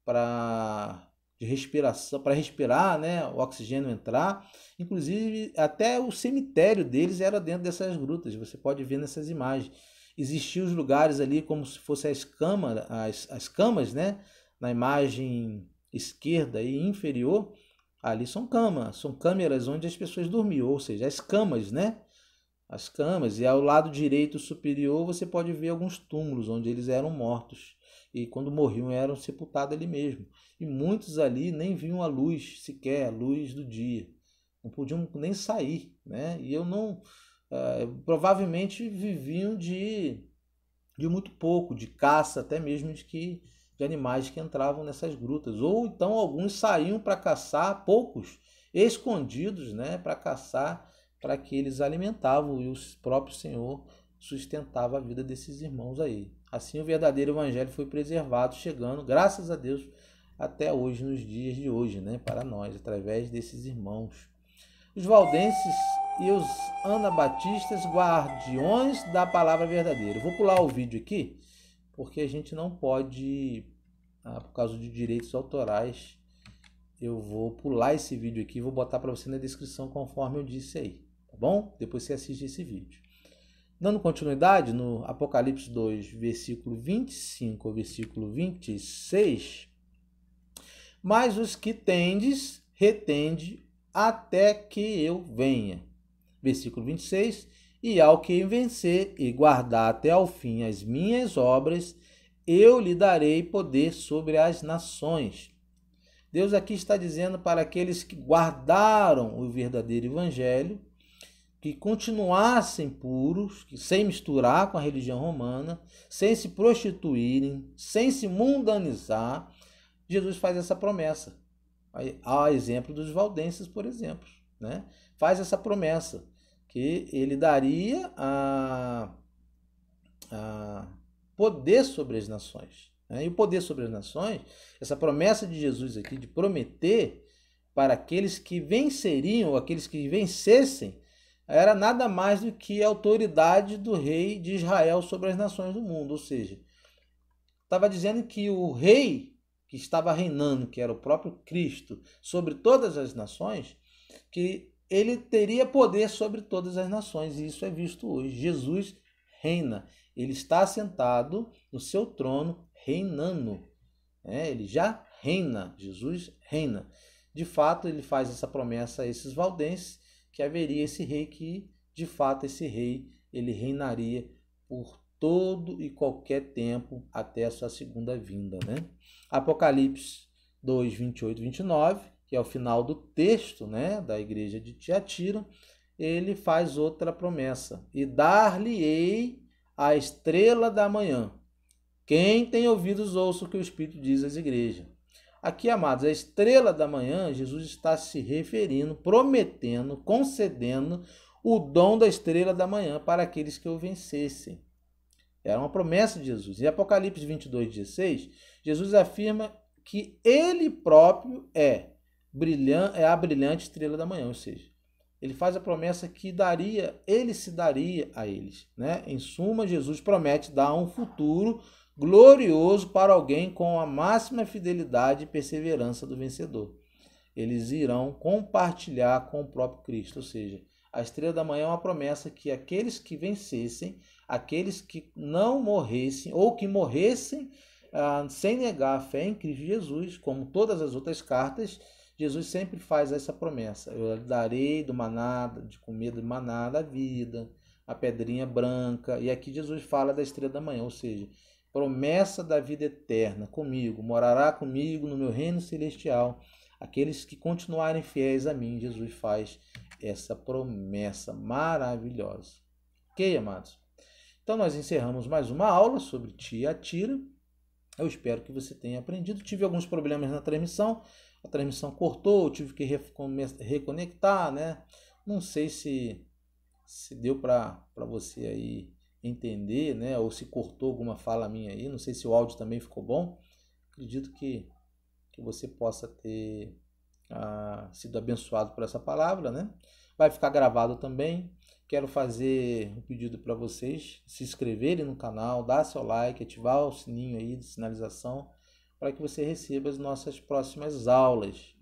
para de respiração, para respirar, né, o oxigênio entrar. Inclusive, até o cemitério deles era dentro dessas grutas, você pode ver nessas imagens. Existiam os lugares ali como se fossem as escama, as, as camas, né, na imagem esquerda e inferior, ali são camas, são câmeras onde as pessoas dormiam, ou seja, as camas, né? As camas, e ao lado direito superior você pode ver alguns túmulos onde eles eram mortos e quando morriam eram sepultados ali mesmo. E muitos ali nem viam a luz sequer, a luz do dia. Não podiam nem sair, né? E eu não. Uh, provavelmente viviam de, de muito pouco, de caça, até mesmo de, que, de animais que entravam nessas grutas. Ou então alguns saíam para caçar, poucos, escondidos, né? Para caçar, para que eles alimentavam e o próprio Senhor sustentava a vida desses irmãos aí. Assim, o verdadeiro evangelho foi preservado, chegando, graças a Deus, até hoje, nos dias de hoje, né, para nós, através desses irmãos. Os valdenses e os anabatistas, guardiões da palavra verdadeira. Eu vou pular o vídeo aqui, porque a gente não pode, ah, por causa de direitos autorais, eu vou pular esse vídeo aqui e vou botar para você na descrição conforme eu disse aí, tá bom? Depois você assiste esse vídeo. Dando continuidade, no Apocalipse 2, versículo 25 ao versículo 26, mas os que tendes, retende até que eu venha. Versículo 26. E ao que vencer e guardar até ao fim as minhas obras, eu lhe darei poder sobre as nações. Deus aqui está dizendo para aqueles que guardaram o verdadeiro evangelho, que continuassem puros, sem misturar com a religião romana, sem se prostituírem, sem se mundanizar, Jesus faz essa promessa. A exemplo dos valdenses, por exemplo. Né? Faz essa promessa que ele daria a, a poder sobre as nações. Né? E o poder sobre as nações, essa promessa de Jesus aqui de prometer para aqueles que venceriam, ou aqueles que vencessem, era nada mais do que a autoridade do rei de Israel sobre as nações do mundo. Ou seja, estava dizendo que o rei que estava reinando, que era o próprio Cristo, sobre todas as nações, que ele teria poder sobre todas as nações, e isso é visto hoje. Jesus reina, ele está sentado no seu trono, reinando. É, ele já reina, Jesus reina. De fato, ele faz essa promessa a esses valdenses que haveria esse rei que, de fato, esse rei ele reinaria por todo e qualquer tempo até a sua segunda vinda, né? Apocalipse 2, 28 e 29, que é o final do texto né, da igreja de Tiatira, ele faz outra promessa: E dar-lhe-ei a estrela da manhã. Quem tem ouvidos, ouça o que o Espírito diz às igrejas. Aqui, amados, a estrela da manhã, Jesus está se referindo, prometendo, concedendo o dom da estrela da manhã para aqueles que o vencessem. Era uma promessa de Jesus. Em Apocalipse 22, 16, Jesus afirma que ele próprio é, brilhante, é a brilhante estrela da manhã, ou seja, ele faz a promessa que daria, ele se daria a eles. Né? Em suma, Jesus promete dar um futuro glorioso para alguém com a máxima fidelidade e perseverança do vencedor. Eles irão compartilhar com o próprio Cristo, ou seja, a estrela da manhã é uma promessa que aqueles que vencessem aqueles que não morressem ou que morressem ah, sem negar a fé em Cristo Jesus, como todas as outras cartas, Jesus sempre faz essa promessa: Eu darei do maná, de comida do maná da vida, a pedrinha branca. E aqui Jesus fala da estrela da manhã, ou seja, promessa da vida eterna comigo, morará comigo no meu reino celestial. Aqueles que continuarem fiéis a mim, Jesus faz essa promessa maravilhosa. Ok, amados? Então, nós encerramos mais uma aula sobre Tira. Eu espero que você tenha aprendido. Tive alguns problemas na transmissão. A transmissão cortou, eu tive que reconectar, né? Não sei se, se deu para você aí entender, né? Ou se cortou alguma fala minha aí. Não sei se o áudio também ficou bom. Acredito que, que você possa ter ah, sido abençoado por essa palavra, né? Vai ficar gravado também. Quero fazer um pedido para vocês se inscreverem no canal, dar seu like, ativar o sininho aí de sinalização para que você receba as nossas próximas aulas,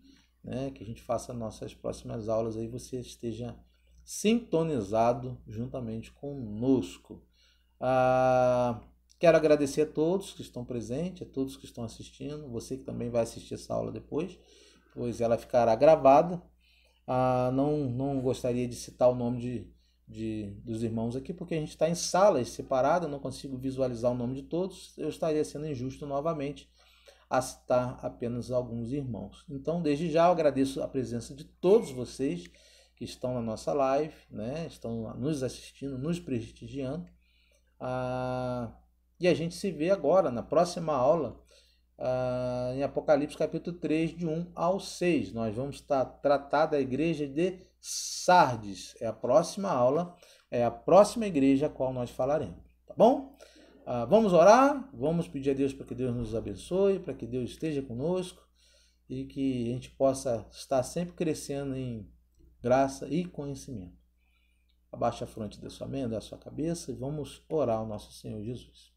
né? Que a gente faça nossas próximas aulas aí você esteja sintonizado juntamente conosco. Ah, quero agradecer a todos que estão presentes, a todos que estão assistindo, você que também vai assistir essa aula depois pois ela ficará gravada. Ah, não, não gostaria de citar o nome de, de, dos irmãos aqui, porque a gente está em salas separadas, não consigo visualizar o nome de todos, eu estaria sendo injusto novamente a citar apenas alguns irmãos. Então, desde já, eu agradeço a presença de todos vocês que estão na nossa live, né? estão nos assistindo, nos prestigiando. Ah, e a gente se vê agora na próxima aula ah, em Apocalipse capítulo 3, de 1 ao 6. Nós vamos estar tratar da igreja de Sardes. É a próxima aula, é a próxima igreja a qual nós falaremos. Tá bom? Ah, vamos orar, vamos pedir a Deus para que Deus nos abençoe, para que Deus esteja conosco e que a gente possa estar sempre crescendo em graça e conhecimento. Abaixe a fronte da sua mente, da sua cabeça e vamos orar ao nosso Senhor Jesus.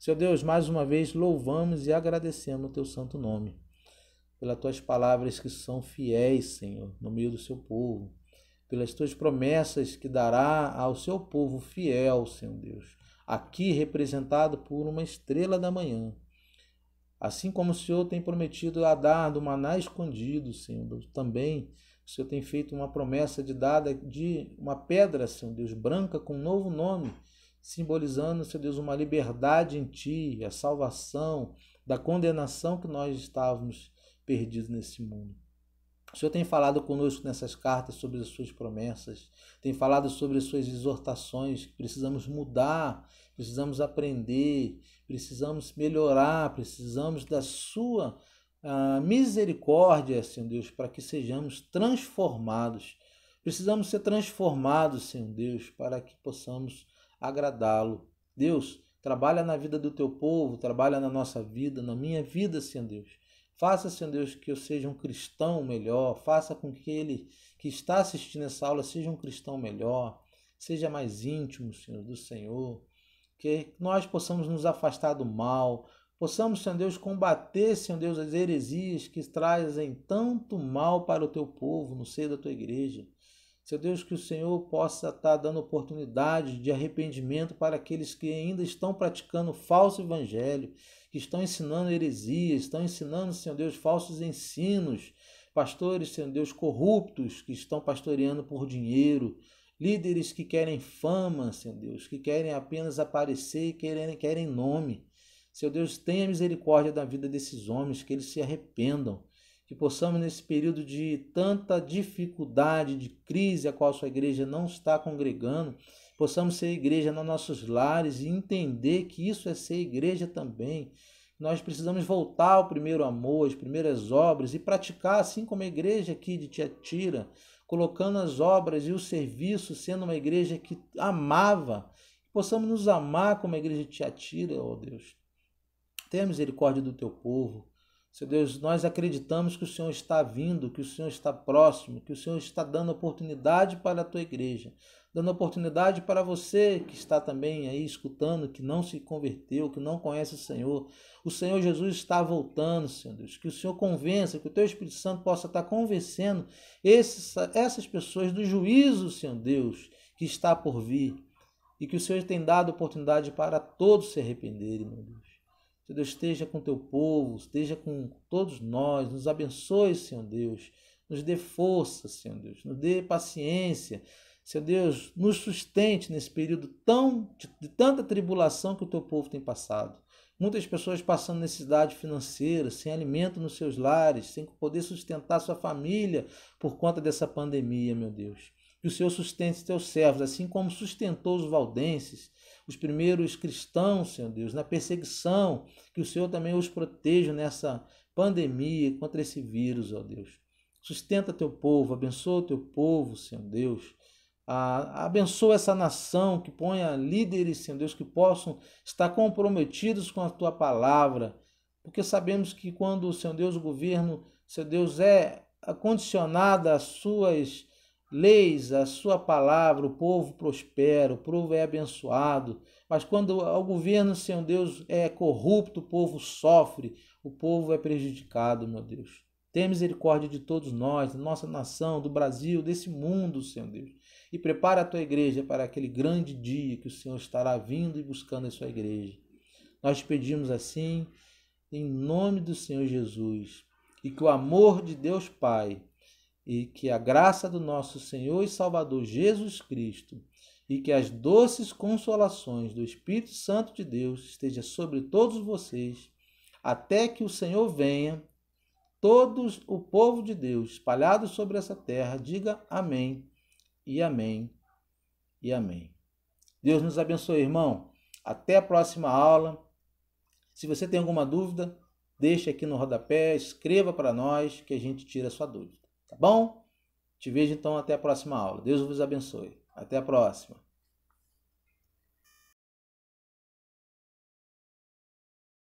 Seu Deus, mais uma vez louvamos e agradecemos o teu santo nome, pelas tuas palavras que são fiéis, Senhor, no meio do seu povo, pelas tuas promessas que dará ao seu povo fiel, Senhor Deus, aqui representado por uma estrela da manhã. Assim como o Senhor tem prometido a dar do maná escondido, Senhor Deus, também o Senhor tem feito uma promessa de dada de uma pedra, Senhor Deus, branca com um novo nome simbolizando, Senhor Deus, uma liberdade em Ti, a salvação da condenação que nós estávamos perdidos nesse mundo. O Senhor tem falado conosco nessas cartas sobre as suas promessas, tem falado sobre as suas exortações, que precisamos mudar, precisamos aprender, precisamos melhorar, precisamos da sua ah, misericórdia, Senhor Deus, para que sejamos transformados. Precisamos ser transformados, Senhor Deus, para que possamos agradá-lo. Deus, trabalha na vida do teu povo, trabalha na nossa vida, na minha vida, Senhor Deus. Faça, Senhor Deus, que eu seja um cristão melhor. Faça com que ele que está assistindo essa aula seja um cristão melhor, seja mais íntimo, Senhor, do Senhor. Que nós possamos nos afastar do mal, possamos, Senhor Deus, combater, Senhor Deus, as heresias que trazem tanto mal para o teu povo no seio da tua igreja. Seu Deus, que o Senhor possa estar tá dando oportunidade de arrependimento para aqueles que ainda estão praticando falso evangelho, que estão ensinando heresias, estão ensinando, Senhor Deus, falsos ensinos, pastores, Senhor Deus, corruptos que estão pastoreando por dinheiro, líderes que querem fama, Senhor Deus, que querem apenas aparecer e querem, querem nome. Senhor Deus, tenha misericórdia da vida desses homens, que eles se arrependam que possamos, nesse período de tanta dificuldade, de crise a qual a sua igreja não está congregando, possamos ser igreja nos nossos lares e entender que isso é ser igreja também. Nós precisamos voltar ao primeiro amor, às primeiras obras e praticar, assim como a igreja aqui de Tiatira, colocando as obras e o serviço, sendo uma igreja que amava, possamos nos amar como a igreja de Tiatira, ó oh Deus. Tenha misericórdia do teu povo. Senhor Deus, nós acreditamos que o Senhor está vindo, que o Senhor está próximo, que o Senhor está dando oportunidade para a tua igreja, dando oportunidade para você que está também aí escutando, que não se converteu, que não conhece o Senhor. O Senhor Jesus está voltando, Senhor Deus. Que o Senhor convença, que o teu Espírito Santo possa estar convencendo esses, essas pessoas do juízo, Senhor Deus, que está por vir. E que o Senhor tem dado oportunidade para todos se arrependerem, meu Deus. Senhor Deus, esteja com teu povo, esteja com todos nós, nos abençoe, Senhor Deus, nos dê força, Senhor Deus, nos dê paciência, Senhor Deus, nos sustente nesse período tão, de, de tanta tribulação que o teu povo tem passado. Muitas pessoas passando necessidade financeira, sem alimento nos seus lares, sem poder sustentar sua família por conta dessa pandemia, meu Deus. Que o Senhor sustente os teus servos, assim como sustentou os valdenses, os primeiros cristãos, Senhor Deus, na perseguição, que o Senhor também os proteja nessa pandemia, contra esse vírus, ó Deus. Sustenta teu povo, abençoa teu povo, Senhor Deus. abençoa essa nação, que ponha líderes, Senhor Deus, que possam estar comprometidos com a tua palavra, porque sabemos que quando, Senhor Deus, o governo, Senhor Deus, é condicionado às suas Leis a sua palavra, o povo prospera, o povo é abençoado. Mas quando o governo, Senhor Deus, é corrupto, o povo sofre, o povo é prejudicado, meu Deus. Tem misericórdia de todos nós, da nossa nação, do Brasil, desse mundo, Senhor Deus. E prepara a tua igreja para aquele grande dia que o Senhor estará vindo e buscando a sua igreja. Nós te pedimos assim, em nome do Senhor Jesus, e que o amor de Deus Pai e que a graça do nosso Senhor e Salvador Jesus Cristo e que as doces consolações do Espírito Santo de Deus esteja sobre todos vocês, até que o Senhor venha. Todos o povo de Deus espalhado sobre essa terra, diga amém e amém e amém. Deus nos abençoe, irmão. Até a próxima aula. Se você tem alguma dúvida, deixe aqui no rodapé, escreva para nós que a gente tira a sua dúvida bom? Te vejo então até a próxima aula. Deus vos abençoe. Até a próxima.